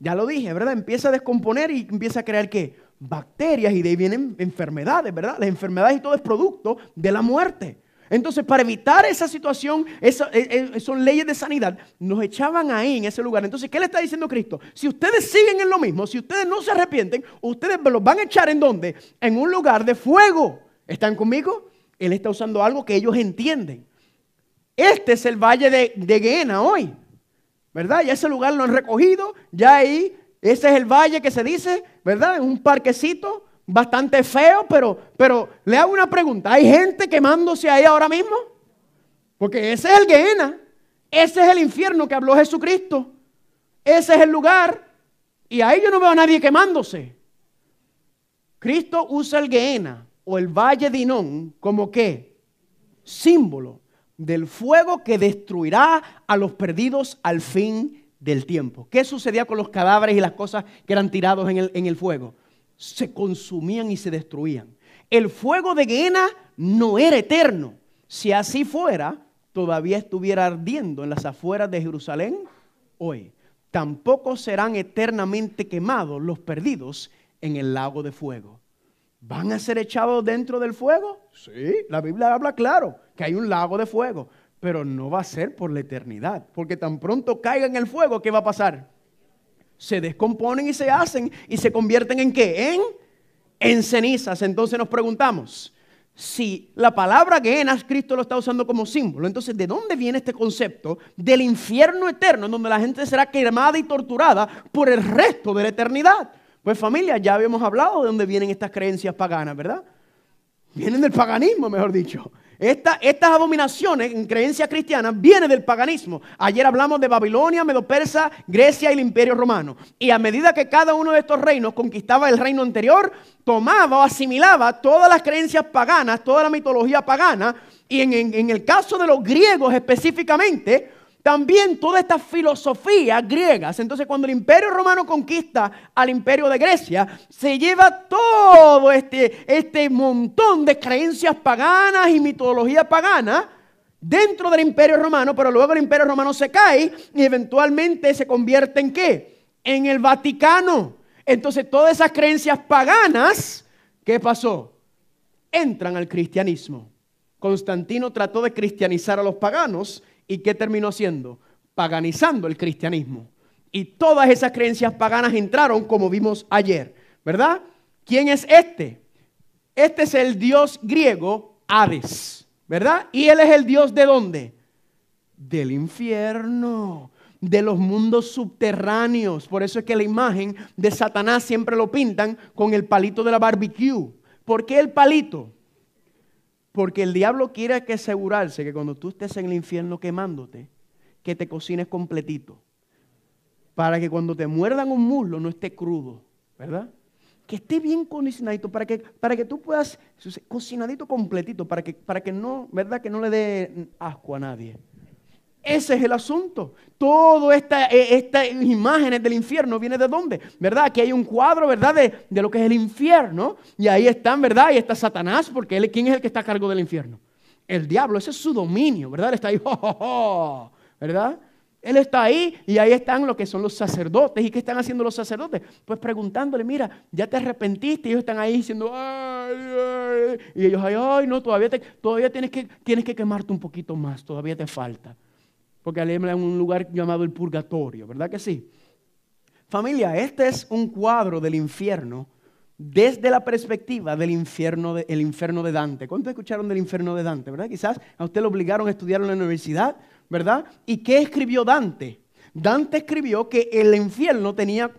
Ya lo dije, ¿verdad? Empieza a descomponer y empieza a crear qué? Bacterias y de ahí vienen enfermedades, ¿verdad? Las enfermedades y todo es producto de la muerte. Entonces, para evitar esa situación, esas e, e, son leyes de sanidad, nos echaban ahí en ese lugar. Entonces, ¿qué le está diciendo Cristo? Si ustedes siguen en lo mismo, si ustedes no se arrepienten, ustedes los van a echar en dónde? En un lugar de fuego. ¿Están conmigo? Él está usando algo que ellos entienden. Este es el valle de, de hoy, ¿verdad? Ya ese lugar lo han recogido, ya ahí, ese es el valle que se dice, ¿verdad? Es un parquecito, bastante feo, pero, pero le hago una pregunta. ¿Hay gente quemándose ahí ahora mismo? Porque ese es el Gehenna. Ese es el infierno que habló Jesucristo. Ese es el lugar. Y ahí yo no veo a nadie quemándose. Cristo usa el Gehenna o el valle de Inón como qué? Símbolo del fuego que destruirá a los perdidos al fin del tiempo. ¿Qué sucedía con los cadáveres y las cosas que eran tirados en el, en el fuego? se consumían y se destruían. El fuego de Gehenna no era eterno. Si así fuera, todavía estuviera ardiendo en las afueras de Jerusalén hoy. Tampoco serán eternamente quemados los perdidos en el lago de fuego. ¿Van a ser echados dentro del fuego? Sí, la Biblia habla claro que hay un lago de fuego, pero no va a ser por la eternidad, porque tan pronto caiga en el fuego, ¿qué va a pasar? se descomponen y se hacen y se convierten en qué? En, en cenizas. Entonces nos preguntamos, si la palabra Gehenas Cristo lo está usando como símbolo, entonces ¿de dónde viene este concepto del infierno eterno, en donde la gente será quemada y torturada por el resto de la eternidad? Pues familia, ya habíamos hablado de dónde vienen estas creencias paganas, ¿verdad? Vienen del paganismo, mejor dicho estas abominaciones en creencias cristianas vienen del paganismo. Ayer hablamos de Babilonia, Medo-Persa, Grecia y el Imperio Romano. Y a medida que cada uno de estos reinos conquistaba el reino anterior, tomaba o asimilaba todas las creencias paganas, toda la mitología pagana. Y en el caso de los griegos específicamente, también todas estas filosofías griegas. Entonces, cuando el imperio romano conquista al imperio de Grecia, se lleva todo este, este, montón de creencias paganas y mitología pagana dentro del imperio romano, pero luego el imperio romano se cae y eventualmente se convierte en qué? En el Vaticano. Entonces, todas esas creencias paganas, ¿qué pasó? Entran al cristianismo. Constantino trató de cristianizar a los paganos ¿Y qué terminó siendo? Paganizando el cristianismo. Y todas esas creencias paganas entraron, como vimos ayer, ¿verdad? ¿Quién es este? Este es el dios griego Hades, ¿verdad? ¿Y él es el dios de dónde? Del infierno de los mundos subterráneos. Por eso es que la imagen de Satanás siempre lo pintan con el palito de la barbecue. ¿Por qué el palito? Porque el diablo quiere que asegurarse que cuando tú estés en el infierno quemándote, que te cocines completito. Para que cuando te muerdan un muslo no esté crudo, ¿verdad? Que esté bien cocinadito, para que, para que tú puedas, cocinadito completito, para que, para que no, ¿verdad? Que no le dé asco a nadie. Ese es el asunto. Todas estas e, imágenes del infierno viene de dónde, ¿verdad? Aquí hay un cuadro, ¿verdad? De, lo que es el infierno. Y ahí están, ¿verdad? y está Satanás, porque él, ¿quién es el que está a cargo del infierno? El diablo, ese es su dominio, ¿verdad? Él está ahí, [laughs] ¡oh, oh, oh! ¿verdad? Él está ahí y ahí están lo que son los sacerdotes. ¿Y qué están haciendo los sacerdotes? Pues preguntándole, mira, ya te arrepentiste. Y ellos están ahí diciendo, ay, ay. y ellos, ay, ay, no, todavía, te, todavía tienes, que, tienes que quemarte un poquito más, todavía te falta porque Alema es un lugar llamado el purgatorio, ¿verdad que sí? Familia, este es un cuadro del infierno desde la perspectiva del infierno de, de Dante. ¿Cuántos escucharon del infierno de Dante? ¿Verdad? Quizás a usted lo obligaron a estudiar en la universidad, ¿verdad? ¿Y qué escribió Dante? Dante escribió que el infierno tenía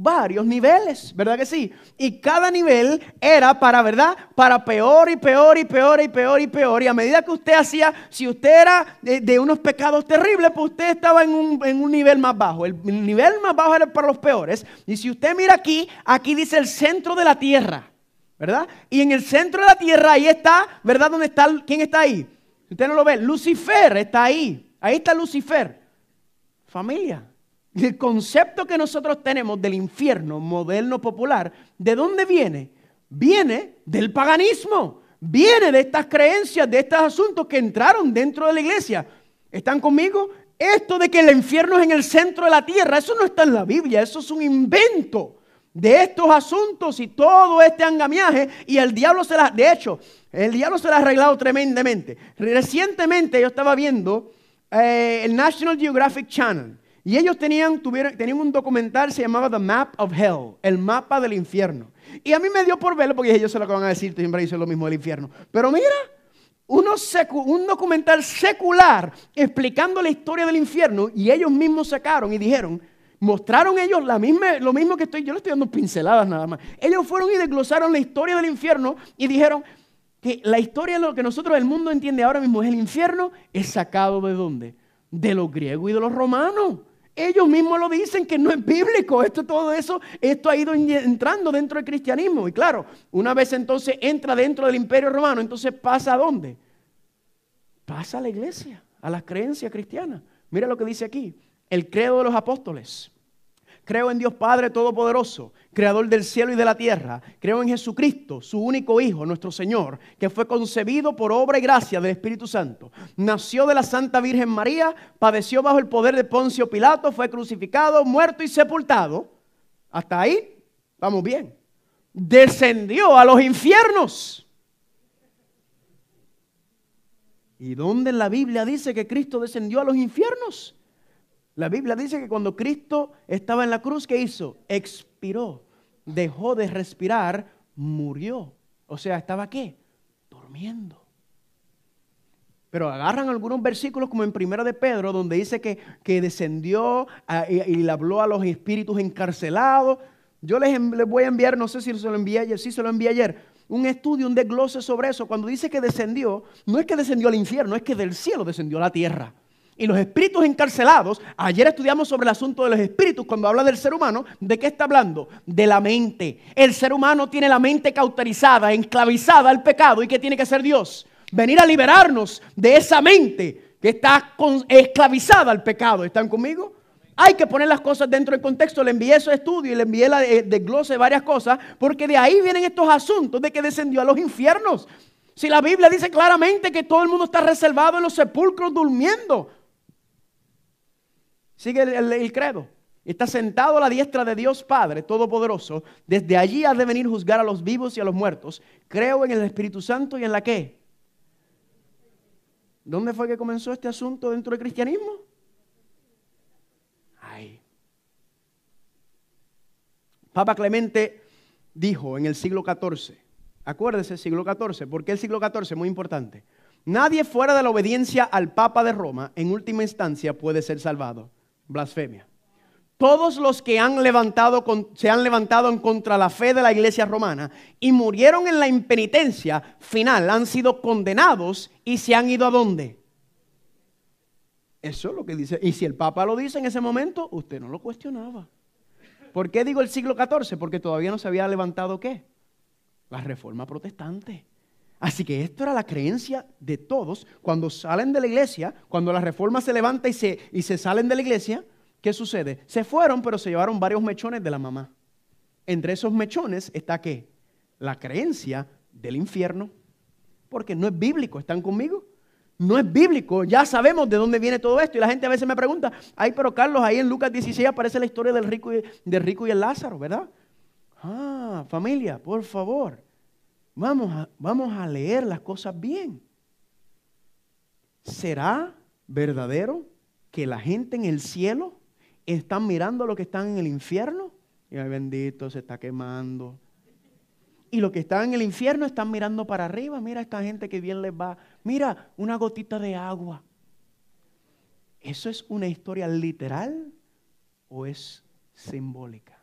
varios niveles, ¿verdad que sí? Y cada nivel era para, ¿verdad? Para peor y peor y peor y peor y peor. Y a medida que usted hacía, si usted era de, unos pecados terribles, pues usted estaba en un, nivel más bajo. El, nivel más bajo era para los peores. Y si usted mira aquí, aquí dice el centro de la tierra, ¿verdad? Y en el centro de la tierra, ahí está, ¿verdad? ¿Dónde está? ¿Quién está ahí? Usted no lo ve. Lucifer está ahí. Ahí está Lucifer. Familia. El concepto que nosotros tenemos del infierno moderno popular, ¿de dónde viene? Viene del paganismo, viene de estas creencias, de estos asuntos que entraron dentro de la iglesia. ¿Están conmigo? Esto de que el infierno es en el centro de la tierra, eso no está en la Biblia, eso es un invento de estos asuntos y todo este angamiaje y el diablo se la, de hecho, el diablo se la ha arreglado tremendamente. Recientemente yo estaba viendo eh, el National Geographic Channel y ellos tenían, tuvieron, tenían un documental, se llamaba The Map of Hell, el mapa del infierno. Y a mí me dio por verlo porque ellos se lo que van a decir, siempre dicen lo mismo del infierno. Pero mira, un documental secular explicando la historia del infierno y ellos mismos sacaron y dijeron, mostraron ellos la misma, lo mismo que estoy, yo le estoy dando pinceladas nada más. Ellos fueron y desglosaron la historia del infierno y dijeron que la historia de lo que nosotros el mundo entiende ahora mismo es el infierno, es sacado de dónde? De los griegos y de los romanos. Ellos mismos lo dicen que no es bíblico. Esto, todo eso, esto ha ido entrando dentro del cristianismo. Y claro, una vez entonces entra dentro del imperio romano, entonces pasa a dónde? Pasa a la iglesia, a las creencias cristianas. Mira lo que dice aquí, el credo de los apóstoles. Creo en Dios Padre Todopoderoso, Creador del cielo y de la tierra. Creo en Jesucristo, su único Hijo, nuestro Señor, que fue concebido por obra y gracia del Espíritu Santo. Nació de la Santa Virgen María, padeció bajo el poder de Poncio Pilato, fue crucificado, muerto y sepultado. Hasta ahí, vamos bien. Descendió a los infiernos. ¿Y dónde en la Biblia dice que Cristo descendió a los infiernos? La Biblia dice que cuando Cristo estaba en la cruz, ¿qué hizo? Expiró, dejó de respirar, murió. O sea, ¿estaba qué? Durmiendo. Pero agarran algunos versículos como en Primera de Pedro, donde dice que, que descendió ah, y, le habló a los espíritus encarcelados. Yo les, les, voy a enviar, no sé si se lo envié ayer, sí se lo envié ayer, un estudio, un desglose sobre eso. Cuando dice que descendió, no es que descendió al infierno, es que del cielo descendió a la tierra y los espíritus encarcelados, ayer estudiamos sobre el asunto de los espíritus, cuando habla del ser humano, ¿de qué está hablando? De la mente. El ser humano tiene la mente cauterizada, enclavizada al pecado, ¿y qué tiene que hacer Dios? Venir a liberarnos de esa mente que está esclavizada al pecado. ¿Están conmigo? Hay que poner las cosas dentro del contexto. Le envié su estudio y le envié la eh, desglose de, de varias cosas, porque de ahí vienen estos asuntos de que descendió a los infiernos. Si la Biblia dice claramente que todo el mundo está reservado en los sepulcros durmiendo, Sigue el, credo. Está sentado a la diestra de Dios Padre Todopoderoso. Desde allí ha de venir juzgar a los vivos y a los muertos. Creo en el Espíritu Santo y en la qué. ¿Dónde fue que comenzó este asunto dentro del cristianismo? Papa Clemente dijo en el siglo XIV, acuérdese, siglo XIV, porque el siglo XIV es muy importante. Nadie fuera de la obediencia al Papa de Roma, en última instancia, puede ser salvado blasfemia. Todos los que han levantado, se han levantado en contra la fe de la iglesia romana y murieron en la impenitencia final han sido condenados y se han ido a dónde. Eso es lo que dice. Y si el Papa lo dice en ese momento, usted no lo cuestionaba. ¿Por qué digo el siglo XIV? Porque todavía no se había levantado qué? La reforma protestante. Así que esto era la creencia de todos. Cuando salen de la iglesia, cuando la reforma se levanta y se, y se salen de la iglesia, ¿qué sucede? Se fueron, pero se llevaron varios mechones de la mamá. Entre esos mechones está qué? La creencia del infierno. Porque no es bíblico, ¿están conmigo? No es bíblico, ya sabemos de dónde viene todo esto. Y la gente a veces me pregunta, ay, pero Carlos, ahí en Lucas 16 aparece la historia del rico y, del rico y el Lázaro, ¿verdad? Ah, familia, por favor. Vamos a, vamos a leer las cosas bien. ¿Será verdadero que la gente en el cielo está mirando lo que están en el infierno? Y ay, bendito, se está quemando. Y lo que están en el infierno están mirando para arriba. Mira esta gente que bien les va. Mira una gotita de agua. ¿Eso es una historia literal o es simbólica?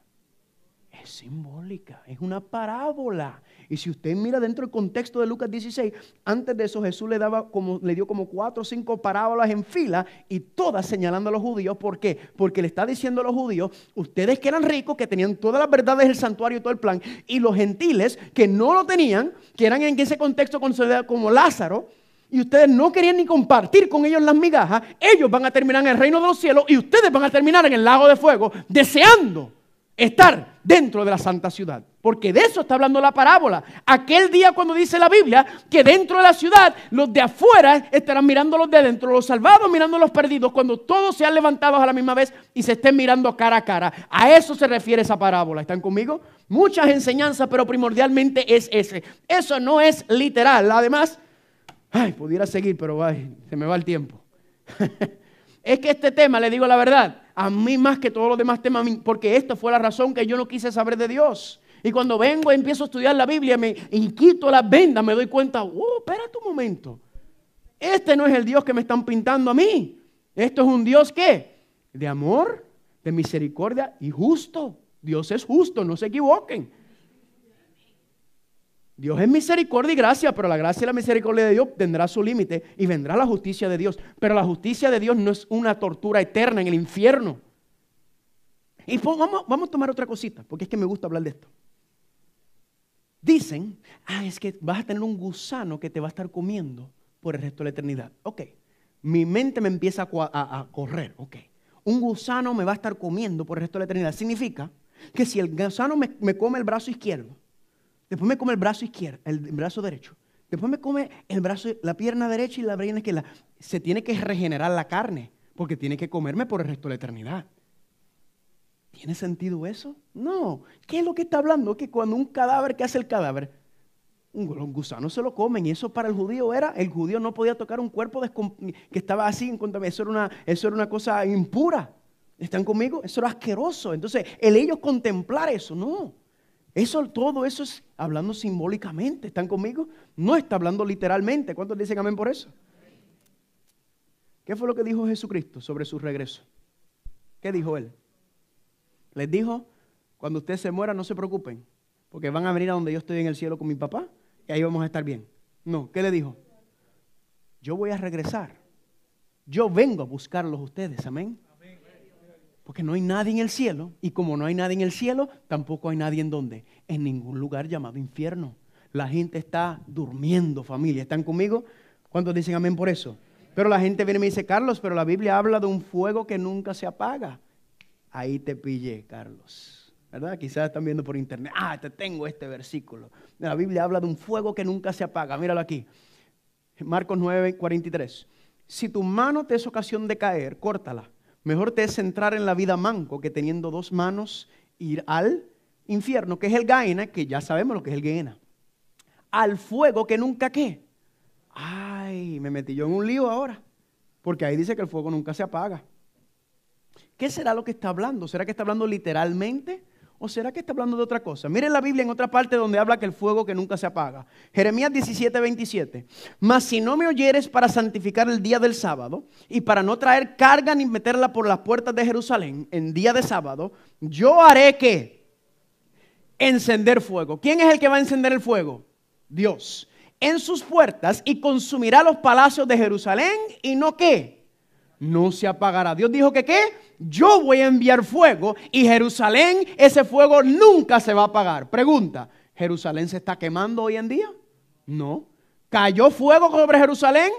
es simbólica, es una parábola. Y si usted mira dentro del contexto de Lucas 16, antes de eso Jesús le, daba como, le dio como cuatro o cinco parábolas en fila y todas señalando a los judíos. ¿Por qué? Porque le está diciendo a los judíos, ustedes que eran ricos, que tenían todas las verdades del santuario y todo el plan, y los gentiles que no lo tenían, que eran en ese contexto considerados como Lázaro, y ustedes no querían ni compartir con ellos las migajas, ellos van a terminar en el reino de los cielos y ustedes van a terminar en el lago de fuego deseando estar dentro de la santa ciudad. Porque de eso está hablando la parábola. Aquel día cuando dice la Biblia que dentro de la ciudad los de afuera estarán mirando los de dentro, los salvados mirando los perdidos, cuando todos sean levantados a la misma vez y se estén mirando cara a cara. A eso se refiere esa parábola. ¿Están conmigo? Muchas enseñanzas, pero primordialmente es ese. Eso no es literal. Además, ay, pudiera seguir, pero se me va el tiempo. [laughs] es que este tema, le digo la verdad, a mí más que todos los demás temas, porque esta fue la razón que yo no quise saber de Dios. Y cuando vengo y empiezo a estudiar la Biblia, me quito las vendas, me doy cuenta, oh, espera un momento. Este no es el Dios que me están pintando a mí. Esto es un Dios que, de amor, de misericordia y justo. Dios es justo, no se equivoquen. Dios es misericordia y gracia, pero la gracia y la misericordia de Dios tendrá su límite y vendrá la justicia de Dios. Pero la justicia de Dios no es una tortura eterna en el infierno. Y vamos, a tomar otra cosita, porque es que me gusta hablar de esto. Dicen, ah, es que vas a tener un gusano que te va a estar comiendo por el resto de la eternidad. Ok, mi mente me empieza a, correr, ok. Un gusano me va a estar comiendo por el resto de la eternidad. Significa que si el gusano me come el brazo izquierdo, después me come el brazo izquierdo, el brazo derecho, después me come el brazo, la pierna derecha y la pierna izquierda. Se tiene que regenerar la carne porque tiene que comerme por el resto de la eternidad. ¿Tiene sentido eso? No. ¿Qué es lo que está hablando? Que cuando un cadáver, ¿qué hace el cadáver? Los gusanos se lo comen y eso para el judío era, el judío no podía tocar un cuerpo que estaba así, eso era, una, eso era una cosa impura. ¿Están conmigo? Eso era asqueroso. Entonces, el ellos contemplar eso, no. Eso, todo eso es hablando simbólicamente. ¿Están conmigo? No está hablando literalmente. ¿Cuántos dicen amén por eso? ¿Qué fue lo que dijo Jesucristo sobre su regreso? ¿Qué dijo él? Les dijo, cuando ustedes se muera no se preocupen, porque van a venir a donde yo estoy en el cielo con mi papá y ahí vamos a estar bien. No, ¿qué le dijo? Yo voy a regresar. Yo vengo a buscarlos ustedes, amén. Porque no hay nadie en el cielo, y como no hay nadie en el cielo, tampoco hay nadie en donde, en ningún lugar llamado infierno. La gente está durmiendo, familia. ¿Están conmigo? ¿Cuántos dicen amén por eso? Pero la gente viene y me dice, Carlos, pero la Biblia habla de un fuego que nunca se apaga. Ahí te pillé, Carlos. ¿Verdad? Quizás están viendo por internet. Ah, te tengo este versículo. La Biblia habla de un fuego que nunca se apaga. Míralo aquí. Marcos 9, 43. Si tu mano te es ocasión de caer, córtala Mejor te es entrar en la vida manco que teniendo dos manos ir al infierno, que es el Gaena, que ya sabemos lo que es el Gaena. Al fuego que nunca qué. Ay, me metí yo en un lío ahora. Porque ahí dice que el fuego nunca se apaga. ¿Qué será lo que está hablando? ¿Será que está hablando literalmente? ¿O será que está hablando de otra cosa? Miren la Biblia en otra parte donde habla que el fuego que nunca se apaga. Jeremías 17, 27. Mas si no me oyeres para santificar el día del sábado y para no traer carga ni meterla por las puertas de Jerusalén en día de sábado, yo haré que encender fuego. ¿Quién es el que va a encender el fuego? Dios. En sus puertas y consumirá los palacios de Jerusalén y no qué no se apagará. Dios dijo que qué? Yo voy a enviar fuego y Jerusalén, ese fuego nunca se va a apagar. Pregunta, ¿Jerusalén se está quemando hoy en día? No. ¿Cayó fuego sobre Jerusalén?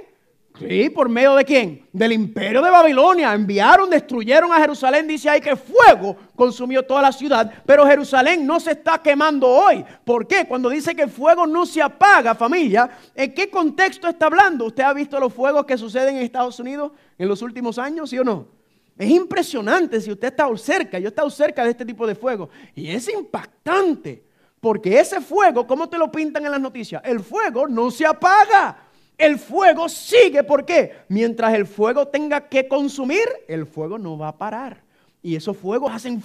Y por medio de quién? Del imperio de Babilonia. Enviaron, destruyeron a Jerusalén. Dice ahí que fuego consumió toda la ciudad. Pero Jerusalén no se está quemando hoy. ¿Por qué? Cuando dice que el fuego no se apaga, familia, ¿en qué contexto está hablando? ¿Usted ha visto los fuegos que suceden en Estados Unidos en los últimos años, sí o no? Es impresionante si usted está cerca. Yo he estado cerca de este tipo de fuego. Y es impactante. Porque ese fuego, ¿cómo te lo pintan en las noticias? El fuego no se apaga el fuego sigue, ¿por qué? Mientras el fuego tenga que consumir, el fuego no va a parar. Y esos fuegos hacen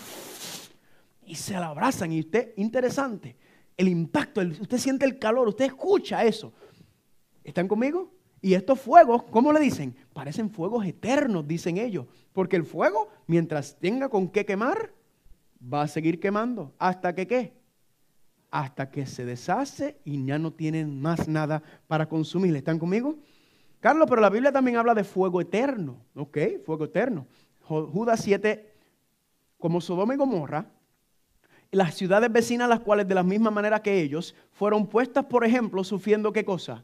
y se la abrazan. Y usted, interesante, el impacto, usted siente el calor, usted escucha eso. ¿Están conmigo? Y estos fuegos, ¿cómo le dicen? Parecen fuegos eternos, dicen ellos. Porque el fuego, mientras tenga con qué quemar, va a seguir quemando. ¿Hasta que qué? hasta que se deshace y ya no tienen más nada para consumir. ¿Están conmigo? Carlos, pero la Biblia también habla de fuego eterno. Ok, fuego eterno. Judas 7, como Sodoma y Gomorra, las ciudades vecinas, las cuales de la misma manera que ellos, fueron puestas, por ejemplo, sufriendo qué cosa?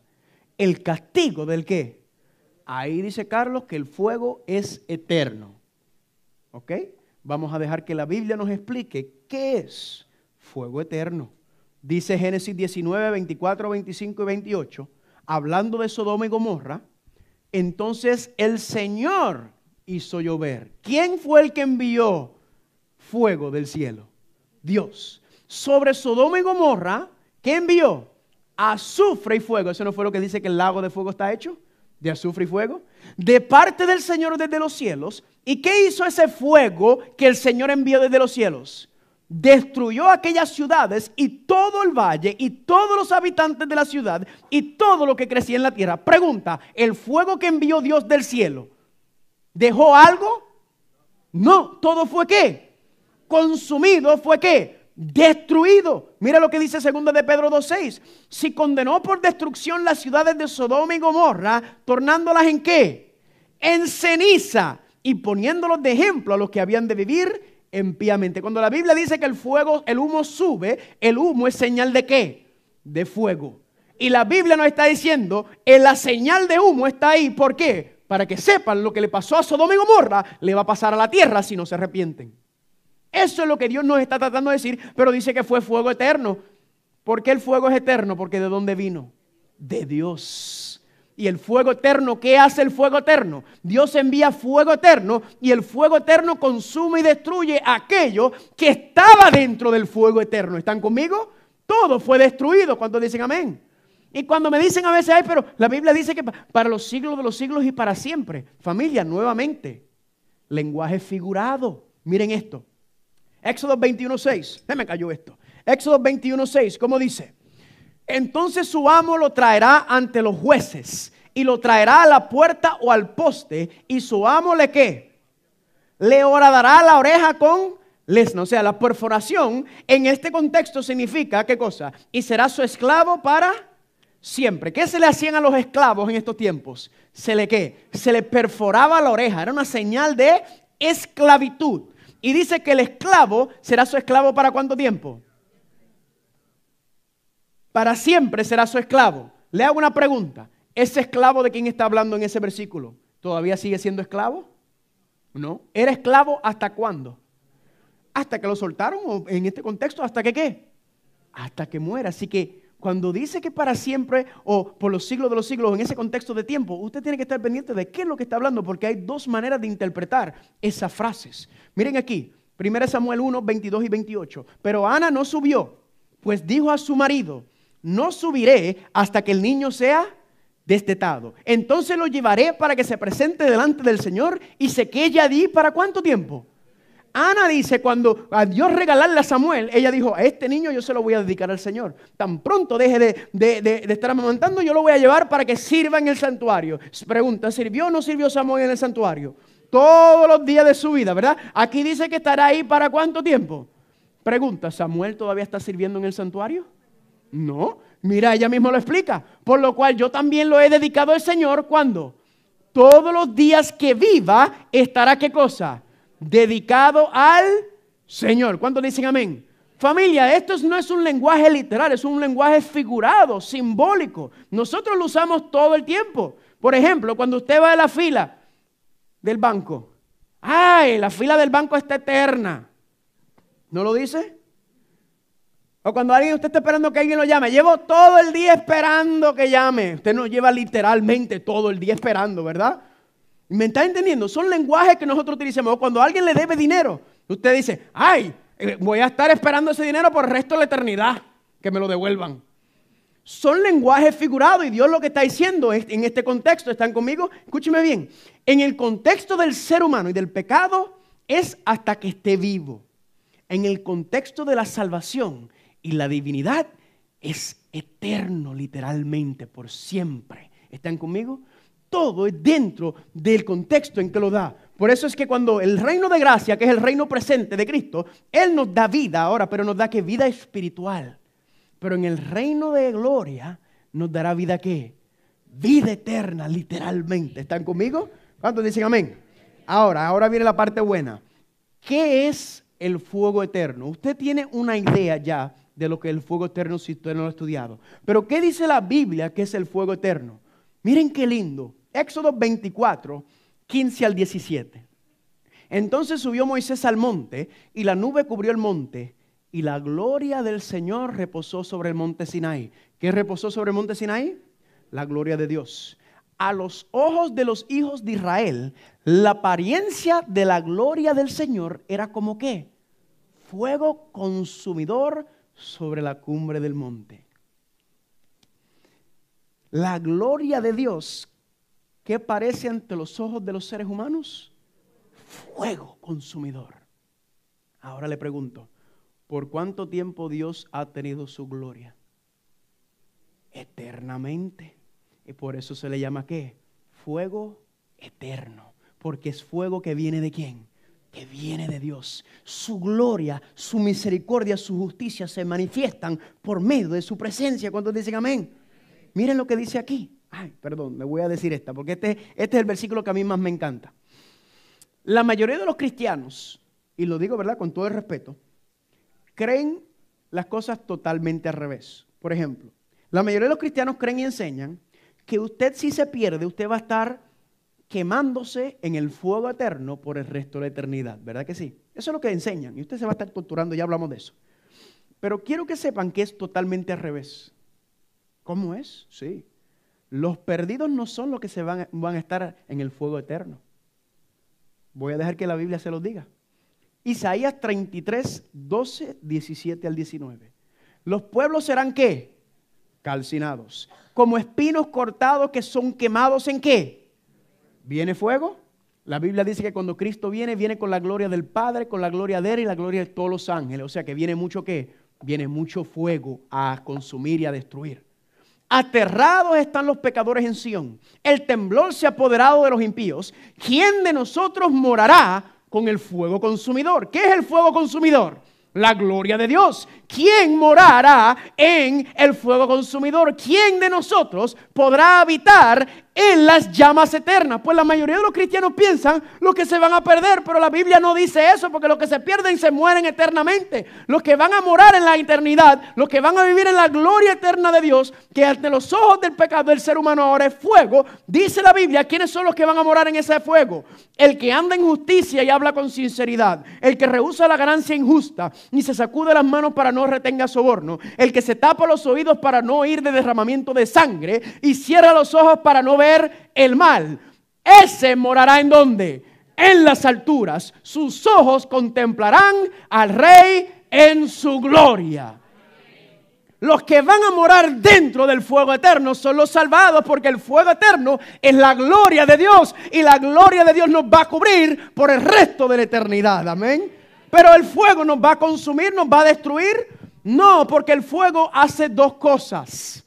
El castigo del qué? Ahí dice Carlos que el fuego es eterno. ¿Ok? Vamos a dejar que la Biblia nos explique qué es fuego eterno dice Génesis 19, 24, 25 y 28, hablando de Sodoma y Gomorra, entonces el Señor hizo llover. ¿Quién fue el que envió fuego del cielo? Dios. Sobre Sodoma y Gomorra, ¿qué envió? Azufre y fuego. ¿Eso no fue lo que dice que el lago de fuego está hecho? De azufre y fuego. De parte del Señor desde los cielos. ¿Y qué hizo ese fuego que el Señor envió desde los cielos? destruyó aquellas ciudades y todo el valle y todos los habitantes de la ciudad y todo lo que crecía en la tierra. Pregunta, ¿el fuego que envió Dios del cielo dejó algo? No, todo fue qué? Consumido fue qué? Destruido. Mira lo que dice 2 de Pedro 2.6. Si condenó por destrucción las ciudades de Sodoma y Gomorra, tornándolas en qué? En ceniza y poniéndolos de ejemplo a los que habían de vivir cuando la Biblia dice que el fuego, el humo sube, el humo es señal de qué? De fuego. Y la Biblia nos está diciendo, que la señal de humo está ahí. ¿Por qué? Para que sepan lo que le pasó a Sodoma y Gomorra, le va a pasar a la tierra si no se arrepienten. Eso es lo que Dios nos está tratando de decir, pero dice que fue fuego eterno. ¿Por qué el fuego es eterno? Porque de dónde vino? De Dios y el fuego eterno, ¿qué hace el fuego eterno? Dios envía fuego eterno y el fuego eterno consume y destruye aquello que estaba dentro del fuego eterno. ¿Están conmigo? Todo fue destruido. cuando dicen amén? Y cuando me dicen a veces, ay, pero la Biblia dice que para los siglos de los siglos y para siempre. Familia, nuevamente, lenguaje figurado. Miren esto. Éxodo 21.6. Se me cayó esto. Éxodo 21.6, ¿cómo dice? Entonces su amo lo traerá ante los jueces y lo traerá a la puerta o al poste y su amo le qué? Le horadará la oreja con lesna. O sea, la perforación en este contexto significa qué cosa? Y será su esclavo para siempre. ¿Qué se le hacían a los esclavos en estos tiempos? Se le qué? Se le perforaba la oreja. Era una señal de esclavitud. Y dice que el esclavo será su esclavo para cuánto tiempo? para siempre será su esclavo. Le hago una pregunta. ¿Ese esclavo de quién está hablando en ese versículo todavía sigue siendo esclavo? No. ¿Era esclavo hasta cuándo? Hasta que lo soltaron o en este contexto, hasta que qué? Hasta que muera. Así que cuando dice que para siempre o por los siglos de los siglos, en ese contexto de tiempo, usted tiene que estar pendiente de qué es lo que está hablando, porque hay dos maneras de interpretar esas frases. Miren aquí, 1 Samuel 1, 22 y 28. Pero Ana no subió, pues dijo a su marido, no subiré hasta que el niño sea destetado. Entonces lo llevaré para que se presente delante del Señor y se ella allí para cuánto tiempo. Ana dice, cuando a Dios regalarle a Samuel, ella dijo, a este niño yo se lo voy a dedicar al Señor. Tan pronto deje de, de estar amamantando, yo lo voy a llevar para que sirva en el santuario. Pregunta, ¿sirvió o no sirvió Samuel en el santuario? Todos los días de su vida, ¿verdad? Aquí dice que estará ahí para cuánto tiempo. Pregunta, ¿Samuel todavía está sirviendo en el santuario? No, mira, ella misma lo explica. Por lo cual yo también lo he dedicado al Señor cuando todos los días que viva estará qué cosa? Dedicado al Señor. ¿Cuántos dicen amén? Familia, esto no es un lenguaje literal, es un lenguaje figurado, simbólico. Nosotros lo usamos todo el tiempo. Por ejemplo, cuando usted va a la fila del banco, ay, la fila del banco está eterna. ¿No lo dice? O cuando alguien, usted está esperando que alguien lo llame. Llevo todo el día esperando que llame. Usted nos lleva literalmente todo el día esperando, ¿verdad? ¿Me está entendiendo? Son lenguajes que nosotros utilizamos. cuando alguien le debe dinero, usted dice, ay, eh, voy a estar esperando ese dinero por el resto de la eternidad, que me lo devuelvan. Son lenguajes figurados y Dios lo que está diciendo en este contexto, ¿están conmigo? Escúcheme bien, en el contexto del ser humano y del pecado es hasta que esté vivo. En el contexto de la salvación y la divinidad es eterno literalmente, por siempre. ¿Están conmigo? Todo es dentro del contexto en que lo da. Por eso es que cuando el reino de gracia, que es el reino presente de Cristo, Él nos da vida ahora, pero nos da que vida espiritual. Pero en el reino de gloria nos dará vida qué? Vida eterna, literalmente. ¿Están conmigo? ¿Cuántos dicen amén? Ahora, ahora viene la parte buena. ¿Qué es el fuego eterno? Usted tiene una idea ya de lo que el fuego eterno si usted no lo ha estudiado. Pero ¿qué dice la Biblia que es el fuego eterno? Miren qué lindo. Éxodo 24, 15 al 17. Entonces subió Moisés al monte y la nube cubrió el monte y la gloria del Señor reposó sobre el monte Sinaí. ¿Qué reposó sobre el monte Sinaí? La gloria de Dios. A los ojos de los hijos de Israel, la apariencia de la gloria del Señor era como qué? Fuego consumidor sobre la cumbre del monte. La gloria de Dios, qué parece ante los ojos de los seres humanos? Fuego consumidor. Ahora le pregunto, ¿por cuánto tiempo Dios ha tenido su gloria? Eternamente. Y por eso se le llama qué? Fuego eterno. Porque es fuego que viene de quién? que viene de Dios. Su gloria, su misericordia, su justicia se manifiestan por medio de su presencia. cuando dicen amén? Miren lo que dice aquí. Ay, perdón, me voy a decir esta, porque este, este es el versículo que a mí más me encanta. La mayoría de los cristianos, y lo digo verdad con todo el respeto, creen las cosas totalmente al revés. Por ejemplo, la mayoría de los cristianos creen y enseñan que usted si se pierde, usted va a estar quemándose en el fuego eterno por el resto de la eternidad, ¿verdad que sí? Eso es lo que enseñan y usted se va a estar torturando, ya hablamos de eso. Pero quiero que sepan que es totalmente al revés. ¿Cómo es? Sí. Los perdidos no son los que se van, van a estar en el fuego eterno. Voy a dejar que la Biblia se los diga. Isaías 33, 12, 17 al 19. Los pueblos serán qué? Calcinados. Como espinos cortados que son quemados en qué? ¿Viene fuego? La Biblia dice que cuando Cristo viene, viene con la gloria del Padre, con la gloria de Él y la gloria de todos los ángeles. O sea que viene mucho Viene mucho fuego a consumir y a destruir. Aterrados están los pecadores en Sión. El temblor se ha apoderado de los impíos. ¿Quién de nosotros morará con el fuego consumidor? ¿Qué es el fuego consumidor? La gloria de Dios. ¿quién morará en el fuego consumidor? ¿Quién de nosotros podrá habitar en las llamas eternas? Pues la mayoría de los cristianos piensan lo que se van a perder, pero la Biblia no dice eso, porque los que se pierden se mueren eternamente. Los que van a morar en la eternidad, los que van a vivir en la gloria eterna de Dios, que ante los ojos del pecado del ser humano ahora es fuego, dice la Biblia, ¿quiénes son los que van a morar en ese fuego? El que anda en justicia y habla con sinceridad, el que rehúsa la ganancia injusta y se sacude las manos para no no retenga soborno, el que se tapa los oídos para no oír de derramamiento de sangre y cierra los ojos para no ver el mal, ese morará en donde? En las alturas. Sus ojos contemplarán al rey en su gloria. Los que van a morar dentro del fuego eterno son los salvados porque el fuego eterno es la gloria de Dios y la gloria de Dios nos va a cubrir por el resto de la eternidad. Amén. Pero el fuego nos va a consumir, nos va a destruir. No, porque el fuego hace dos cosas.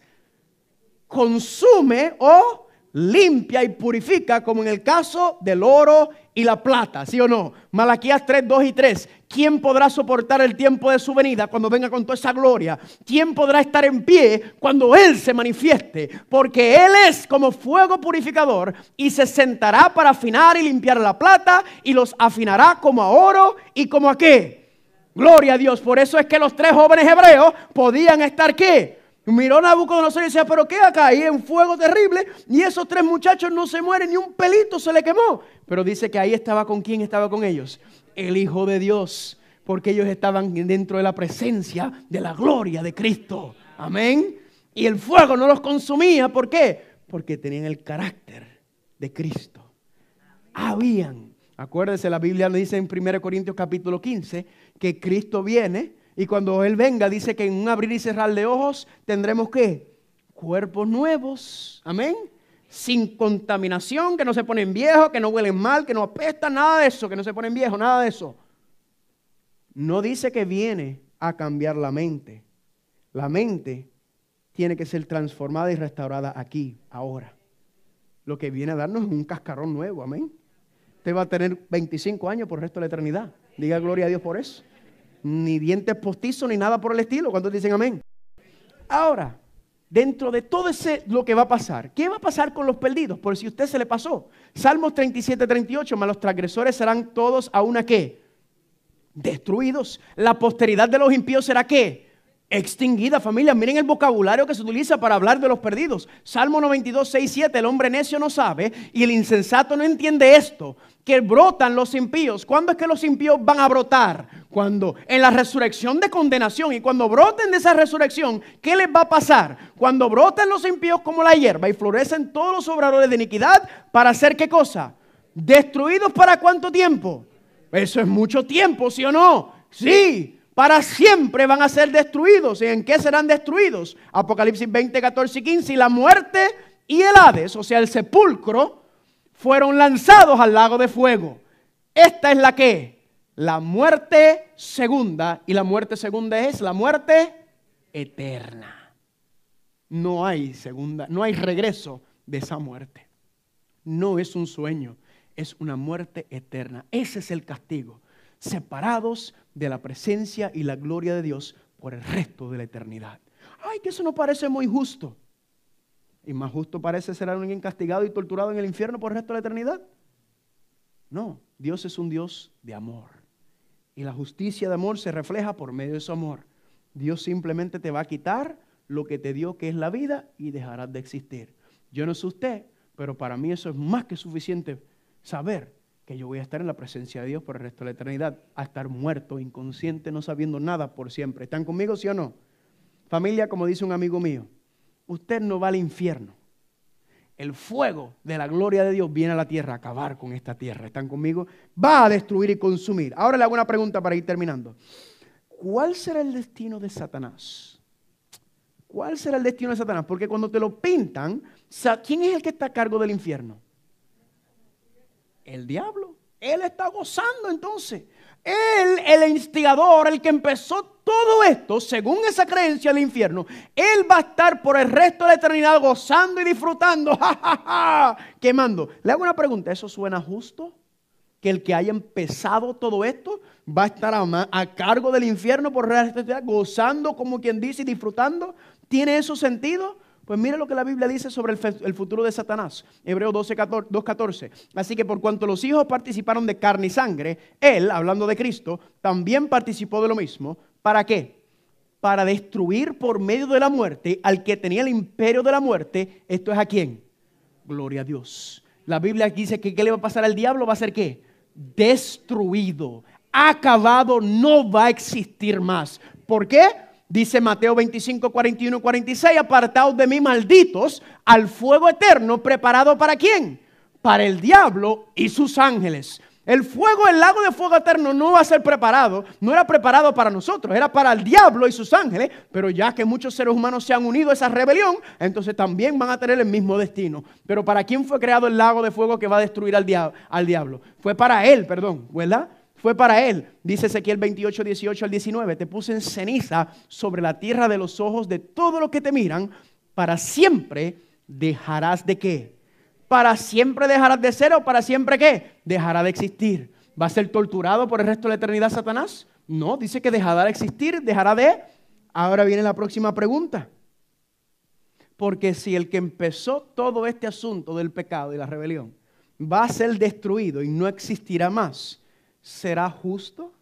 Consume o limpia y purifica, como en el caso del oro y la plata, ¿sí o no? Malaquías 3, 2 y 3. ¿Quién podrá soportar el tiempo de su venida cuando venga con toda esa gloria? ¿Quién podrá estar en pie cuando Él se manifieste? Porque Él es como fuego purificador y se sentará para afinar y limpiar la plata y los afinará como a oro y como a qué. Gloria a Dios. Por eso es que los tres jóvenes hebreos podían estar qué. Miró Nabucodonosor y decía, pero ¿qué acá? Ahí en fuego terrible. Y esos tres muchachos no se mueren, ni un pelito se le quemó. Pero dice que ahí estaba con quién estaba con ellos el Hijo de Dios, porque ellos estaban dentro de la presencia de la gloria de Cristo. Amén. Y el fuego no los consumía. ¿Por qué? Porque tenían el carácter de Cristo. Habían. Acuérdese, la Biblia nos dice en 1 Corintios capítulo 15 que Cristo viene y cuando Él venga dice que en un abrir y cerrar de ojos tendremos que cuerpos nuevos. Amén sin contaminación, que no se ponen viejos, que no huelen mal, que no apestan, nada de eso, que no se ponen viejos, nada de eso. No dice que viene a cambiar la mente. La mente tiene que ser transformada y restaurada aquí, ahora. Lo que viene a darnos es un cascarón nuevo, amén. Usted va a tener 25 años por el resto de la eternidad. Diga gloria a Dios por eso. Ni dientes postizos, ni nada por el estilo. ¿Cuántos dicen amén? Ahora, dentro de todo ese lo que va a pasar. ¿Qué va a pasar con los perdidos? Por si usted se le pasó. Salmos 37, 38, más los transgresores serán todos a una qué? Destruidos. La posteridad de los impíos será qué? Extinguida familia, miren el vocabulario que se utiliza para hablar de los perdidos. Salmo 92, 6, 7, el hombre necio no sabe y el insensato no entiende esto, que brotan los impíos. ¿Cuándo es que los impíos van a brotar? Cuando en la resurrección de condenación y cuando broten de esa resurrección, ¿qué les va a pasar? Cuando brotan los impíos como la hierba y florecen todos los obradores de iniquidad, ¿para hacer qué cosa? ¿Destruidos para cuánto tiempo? Eso es mucho tiempo, ¿sí o no? Sí, para siempre van a ser destruidos. ¿Y en qué serán destruidos? Apocalipsis 20, 14 y 15. Y la muerte y el Hades, o sea, el sepulcro, fueron lanzados al lago de fuego. Esta es la que, la muerte segunda. Y la muerte segunda es la muerte eterna. No hay segunda, no hay regreso de esa muerte. No es un sueño, es una muerte eterna. Ese es el castigo. Separados de la presencia y la gloria de Dios por el resto de la eternidad. Ay, que eso no parece muy justo. Y más justo parece ser alguien castigado y torturado en el infierno por el resto de la eternidad. No, Dios es un Dios de amor. Y la justicia de amor se refleja por medio de su amor. Dios simplemente te va a quitar lo que te dio, que es la vida, y dejarás de existir. Yo no sé usted, pero para mí eso es más que suficiente saber que yo voy a estar en la presencia de Dios por el resto de la eternidad, a estar muerto, inconsciente, no sabiendo nada por siempre. ¿Están conmigo, sí o no? Familia, como dice un amigo mío, usted no va al infierno. El fuego de la gloria de Dios viene a la tierra a acabar con esta tierra. ¿Están conmigo? Va a destruir y consumir. Ahora le hago una pregunta para ir terminando. ¿Cuál será el destino de Satanás? ¿Cuál será el destino de Satanás? Porque cuando te lo pintan, ¿quién es el que está a cargo del infierno? El diablo. Él está gozando entonces. Él, el instigador, el que empezó todo esto, según esa creencia del infierno, él va a estar por el resto de la eternidad gozando y disfrutando, [laughs] quemando. Le hago una pregunta, ¿eso suena justo? Que el que haya empezado todo esto va a estar a, cargo del infierno por la eternidad, gozando como quien dice y disfrutando. ¿Tiene eso sentido? Pues mira lo que la Biblia dice sobre el, futuro de Satanás, Hebreo 2.14. Así que por cuanto los hijos participaron de carne y sangre, él, hablando de Cristo, también participó de lo mismo. ¿Para qué? Para destruir por medio de la muerte al que tenía el imperio de la muerte. ¿Esto es a quién? Gloria a Dios. La Biblia dice que qué le va a pasar al diablo, va a ser qué? Destruido, acabado, no va a existir más. ¿Por qué? Dice Mateo 25, 41, 46, apartaos de mí malditos al fuego eterno preparado para quién? Para el diablo y sus ángeles. El fuego, el lago de fuego eterno no va a ser preparado, no era preparado para nosotros, era para el diablo y sus ángeles, pero ya que muchos seres humanos se han unido a esa rebelión, entonces también van a tener el mismo destino. Pero ¿para quién fue creado el lago de fuego que va a destruir al, diablo? Al diablo? Fue para él, perdón, ¿verdad? fue para él. Dice Ezequiel 28, 18 al 19, te puse en ceniza sobre la tierra de los ojos de todo lo que te miran, para siempre dejarás de qué? Para siempre dejarás de ser o para siempre qué? Dejará de existir. ¿Va a ser torturado por el resto de la eternidad Satanás? No, dice que dejará de existir, dejará de... Ahora viene la próxima pregunta. Porque si el que empezó todo este asunto del pecado y la rebelión va a ser destruido y no existirá más, ¿será justo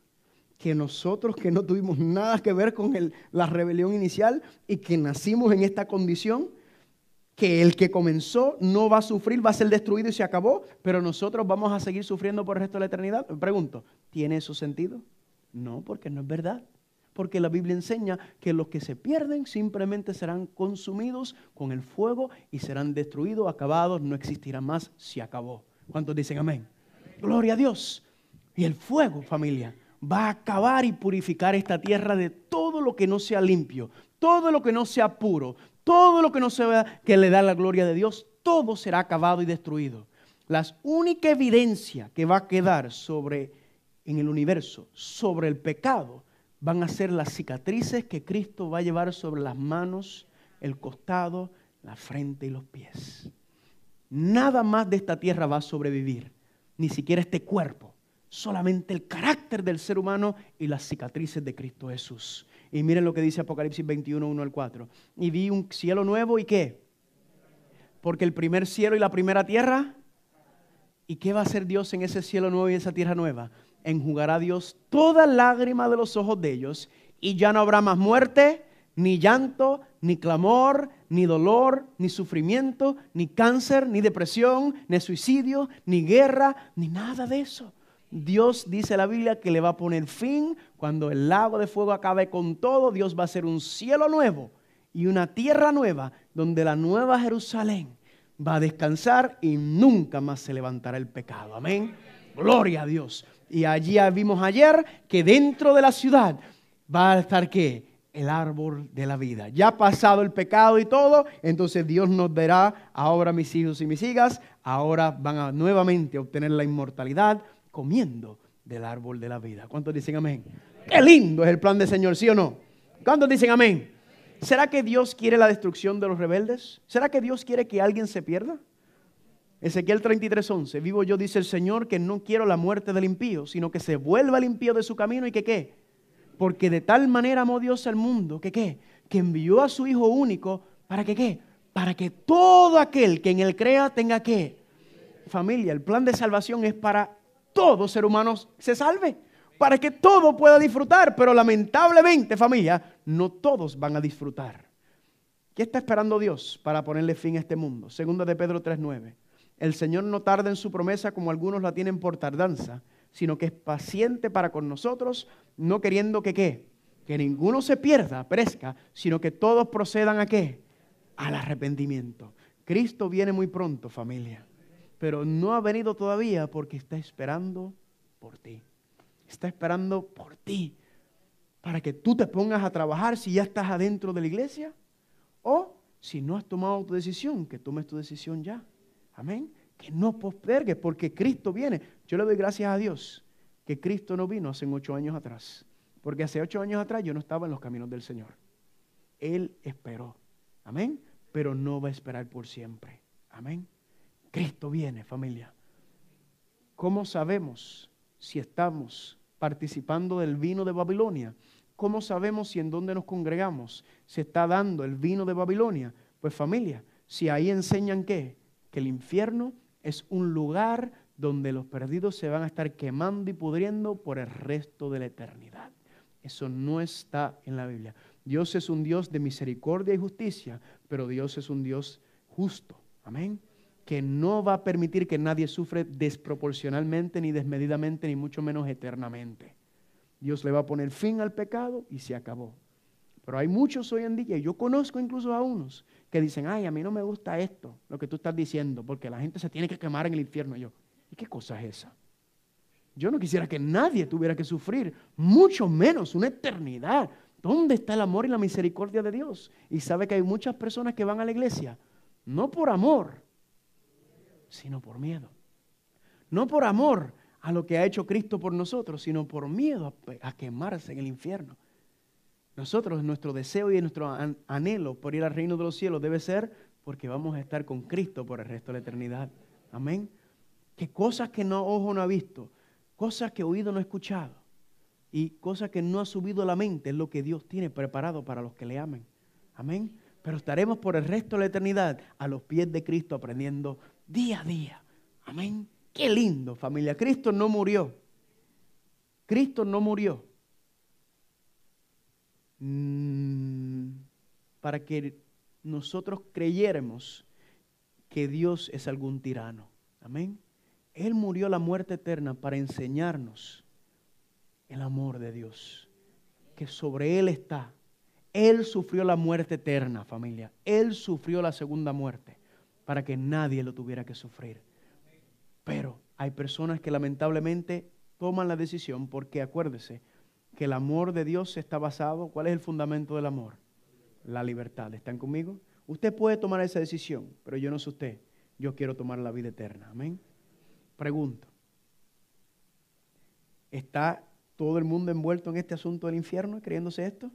que nosotros que no tuvimos nada que ver con la rebelión inicial y que nacimos en esta condición, que el que comenzó no va a sufrir, va a ser destruido y se acabó, pero nosotros vamos a seguir sufriendo por el resto de la eternidad? Me Pregunto, ¿tiene eso sentido? No, porque no es verdad. Porque la Biblia enseña que los que se pierden simplemente serán consumidos con el fuego y serán destruidos, acabados, no existirán más, se acabó. ¿Cuántos dicen amén. Gloria a Dios. Y el fuego, familia, va a acabar y purificar esta tierra de todo lo que no sea limpio, todo lo que no sea puro, todo lo que no sea que le da la gloria de Dios, todo será acabado y destruido. La única evidencia que va a quedar sobre en el universo sobre el pecado van a ser las cicatrices que Cristo va a llevar sobre las manos, el costado, la frente y los pies. Nada más de esta tierra va a sobrevivir, ni siquiera este cuerpo solamente el carácter del ser humano y las cicatrices de Cristo Jesús. Y miren lo que dice Apocalipsis 21, 1 al 4. Y vi un cielo nuevo y qué? Porque el primer cielo y la primera tierra. ¿Y qué va a hacer Dios en ese cielo nuevo y esa tierra nueva? Enjugará Dios toda lágrima de los ojos de ellos y ya no habrá más muerte, ni llanto, ni clamor, ni dolor, ni sufrimiento, ni cáncer, ni depresión, ni suicidio, ni guerra, ni nada de eso. Dios dice la Biblia que le va a poner fin. Cuando el lago de fuego acabe con todo, Dios va a hacer un cielo nuevo y una tierra nueva donde la nueva Jerusalén va a descansar y nunca más se levantará el pecado. Amén. Gloria a Dios. Y allí vimos ayer que dentro de la ciudad va a estar qué? El árbol de la vida. Ya pasado el pecado y todo, entonces Dios nos dará, ahora mis hijos y mis hijas, ahora van a nuevamente obtener la inmortalidad comiendo del árbol de la vida. ¿Cuántos dicen amén? Qué lindo es el plan del Señor, ¿sí o no? ¿Cuántos dicen amén? ¿Será que Dios quiere la destrucción de los rebeldes? ¿Será que Dios quiere que alguien se pierda? Ezequiel 33:11, vivo yo, dice el Señor, que no quiero la muerte del impío, sino que se vuelva el impío de su camino y que qué. Porque de tal manera amó Dios al mundo, que qué, que envió a su Hijo único, para que qué, para que todo aquel que en él crea tenga qué. Familia, el plan de salvación es para todo ser humano se salve, para que todo pueda disfrutar, pero lamentablemente familia, no todos van a disfrutar. ¿Qué está esperando Dios para ponerle fin a este mundo? Segunda de Pedro 3.9. El Señor no tarda en su promesa como algunos la tienen por tardanza, sino que es paciente para con nosotros, no queriendo que qué, que ninguno se pierda, perezca, sino que todos procedan a qué, al arrepentimiento. Cristo viene muy pronto, familia pero no ha venido todavía porque está esperando por ti. Está esperando por ti para que tú te pongas a trabajar si ya estás adentro de la iglesia o si no has tomado tu decisión, que tomes tu decisión ya. Amén. Que no postergues porque Cristo viene. Yo le doy gracias a Dios que Cristo no vino hace ocho años atrás. Porque hace ocho años atrás yo no estaba en los caminos del Señor. Él esperó. Amén. Pero no va a esperar por siempre. Amén. Cristo viene, familia. ¿Cómo sabemos si estamos participando del vino de Babilonia? ¿Cómo sabemos si en dónde nos congregamos se está dando el vino de Babilonia? Pues familia, si ahí enseñan que Que el infierno es un lugar donde los perdidos se van a estar quemando y pudriendo por el resto de la eternidad. Eso no está en la Biblia. Dios es un Dios de misericordia y justicia, pero Dios es un Dios justo. Amén que no va a permitir que nadie sufre desproporcionalmente, ni desmedidamente, ni mucho menos eternamente. Dios le va a poner fin al pecado y se acabó. Pero hay muchos hoy en día, y yo conozco incluso a unos, que dicen, ay, a mí no me gusta esto, lo que tú estás diciendo, porque la gente se tiene que quemar en el infierno. Y yo, ¿y qué cosa es esa? Yo no quisiera que nadie tuviera que sufrir, mucho menos una eternidad. ¿Dónde está el amor y la misericordia de Dios? Y sabe que hay muchas personas que van a la iglesia, no por amor, sino por miedo. No por amor a lo que ha hecho Cristo por nosotros, sino por miedo a, quemarse en el infierno. Nosotros, nuestro deseo y nuestro anhelo por ir al reino de los cielos debe ser porque vamos a estar con Cristo por el resto de la eternidad. Amén. Que cosas que no ojo no ha visto, cosas que oído no ha escuchado y cosas que no ha subido a la mente es lo que Dios tiene preparado para los que le amen. Amén. Pero estaremos por el resto de la eternidad a los pies de Cristo aprendiendo día a día. Amén. Qué lindo, familia. Cristo no murió. Cristo no murió. Mm, para que nosotros creyéramos que Dios es algún tirano. Amén. Él murió la muerte eterna para enseñarnos el amor de Dios, que sobre Él está. Él sufrió la muerte eterna, familia. Él sufrió la segunda muerte para que nadie lo tuviera que sufrir. Pero hay personas que lamentablemente toman la decisión porque acuérdese que el amor de Dios está basado, ¿cuál es el fundamento del amor? La libertad. ¿Están conmigo? Usted puede tomar esa decisión, pero yo no soy usted. Yo quiero tomar la vida eterna. Amén. Pregunto. ¿Está todo el mundo envuelto en este asunto del infierno creyéndose esto?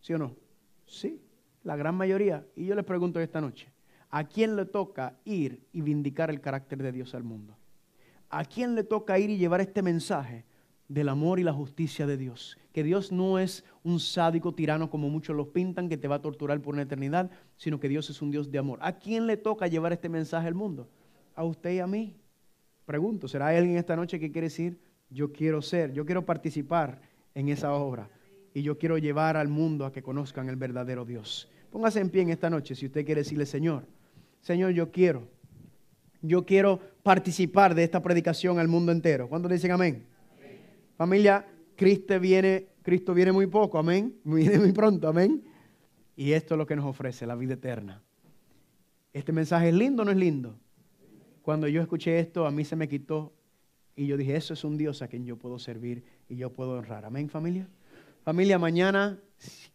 ¿Sí o no? Sí, la gran mayoría. Y yo les pregunto esta noche. ¿A quién le toca ir y vindicar el carácter de Dios al mundo? ¿A quién le toca ir y llevar este mensaje del amor y la justicia de Dios? Que Dios no es un sádico tirano como muchos los pintan, que te va a torturar por una eternidad, sino que Dios es un Dios de amor. ¿A quién le toca llevar este mensaje al mundo? A usted y a mí. Pregunto, ¿será alguien esta noche que quiere decir, yo quiero ser, yo quiero participar en esa obra y yo quiero llevar al mundo a que conozcan el verdadero Dios? Póngase en pie en esta noche si usted quiere decirle, Señor, Señor, yo quiero, yo quiero participar de esta predicación al mundo entero. le dicen amén? Familia, Cristo viene, Cristo viene muy poco, amén. [laughs] Viene muy pronto, amén. Y esto es lo que nos ofrece la vida eterna. Este mensaje es lindo o no es lindo. Cuando yo escuché esto, a mí se me quitó y yo dije, eso es un Dios a quien yo puedo servir y yo puedo honrar. Amén, familia. Familia, mañana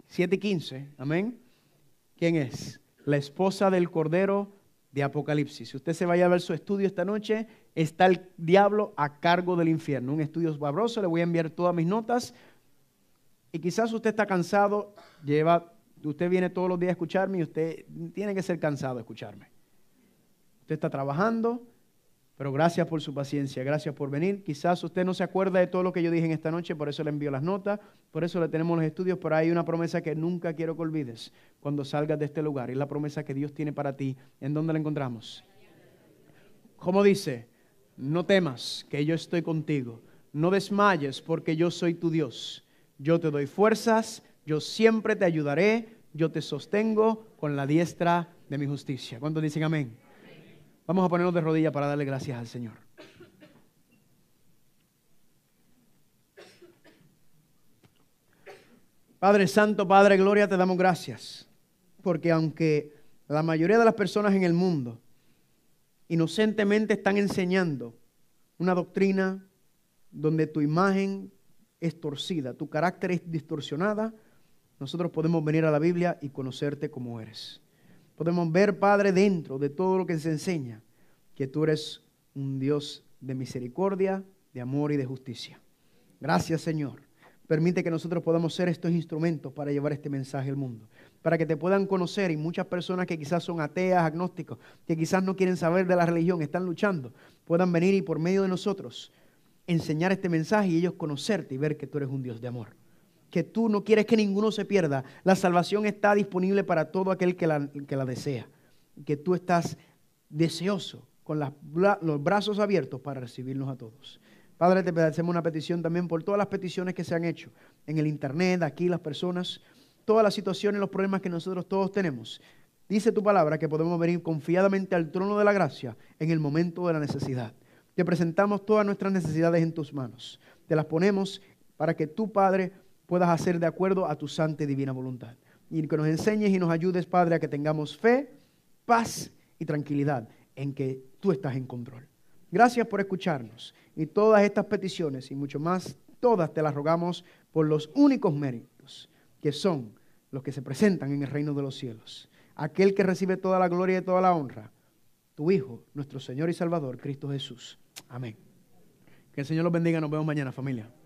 7:15. Amén. ¿Quién es? la esposa del Cordero de Apocalipsis. Si usted se vaya a ver su estudio esta noche, está el diablo a cargo del infierno. Un estudio sabroso, le voy a enviar todas mis notas. Y quizás usted está cansado, lleva, usted viene todos los días a escucharme y usted tiene que ser cansado de escucharme. Usted está trabajando, pero gracias por su paciencia, gracias por venir. Quizás usted no se acuerda de todo lo que yo dije en esta noche, por eso le envío las notas, por eso le tenemos los estudios, pero hay una promesa que nunca quiero que olvides cuando salgas de este lugar. Es la promesa que Dios tiene para ti. ¿En dónde la encontramos? Como dice, no temas, que yo estoy contigo. No desmayes, porque yo soy tu Dios. Yo te doy fuerzas, yo siempre te ayudaré, yo te sostengo con la diestra de mi justicia. ¿Cuántos dicen amén? Vamos a ponernos de rodillas para darle gracias al Señor. Padre Santo, Padre Gloria, te damos gracias, porque aunque la mayoría de las personas en el mundo inocentemente están enseñando una doctrina donde tu imagen es torcida, tu carácter es distorsionada, nosotros podemos venir a la Biblia y conocerte como eres podemos ver, Padre, dentro de todo lo que se enseña, que tú eres un Dios de misericordia, de amor y de justicia. Gracias, Señor. Permite que nosotros podamos ser estos instrumentos para llevar este mensaje al mundo, para que te puedan conocer y muchas personas que quizás son ateas, agnósticos, que quizás no quieren saber de la religión, están luchando, puedan venir y por medio de nosotros enseñar este mensaje y ellos conocerte y ver que tú eres un Dios de amor que tú no quieres que ninguno se pierda. La salvación está disponible para todo aquel que la, desea. Que tú estás deseoso, con los brazos abiertos para recibirnos a todos. Padre, te hacemos una petición también por todas las peticiones que se han hecho en el Internet, aquí las personas, todas las situaciones, los problemas que nosotros todos tenemos. Dice tu palabra que podemos venir confiadamente al trono de la gracia en el momento de la necesidad. Te presentamos todas nuestras necesidades en tus manos. Te las ponemos para que tu Padre puedas hacer de acuerdo a tu santa y divina voluntad. Y que nos enseñes y nos ayudes, Padre, a que tengamos fe, paz y tranquilidad en que tú estás en control. Gracias por escucharnos y todas estas peticiones y mucho más, todas te las rogamos por los únicos méritos que son los que se presentan en el reino de los cielos. Aquel que recibe toda la gloria y toda la honra, tu Hijo, nuestro Señor y Salvador, Cristo Jesús. Amén. Que el Señor los bendiga. Nos vemos mañana, familia.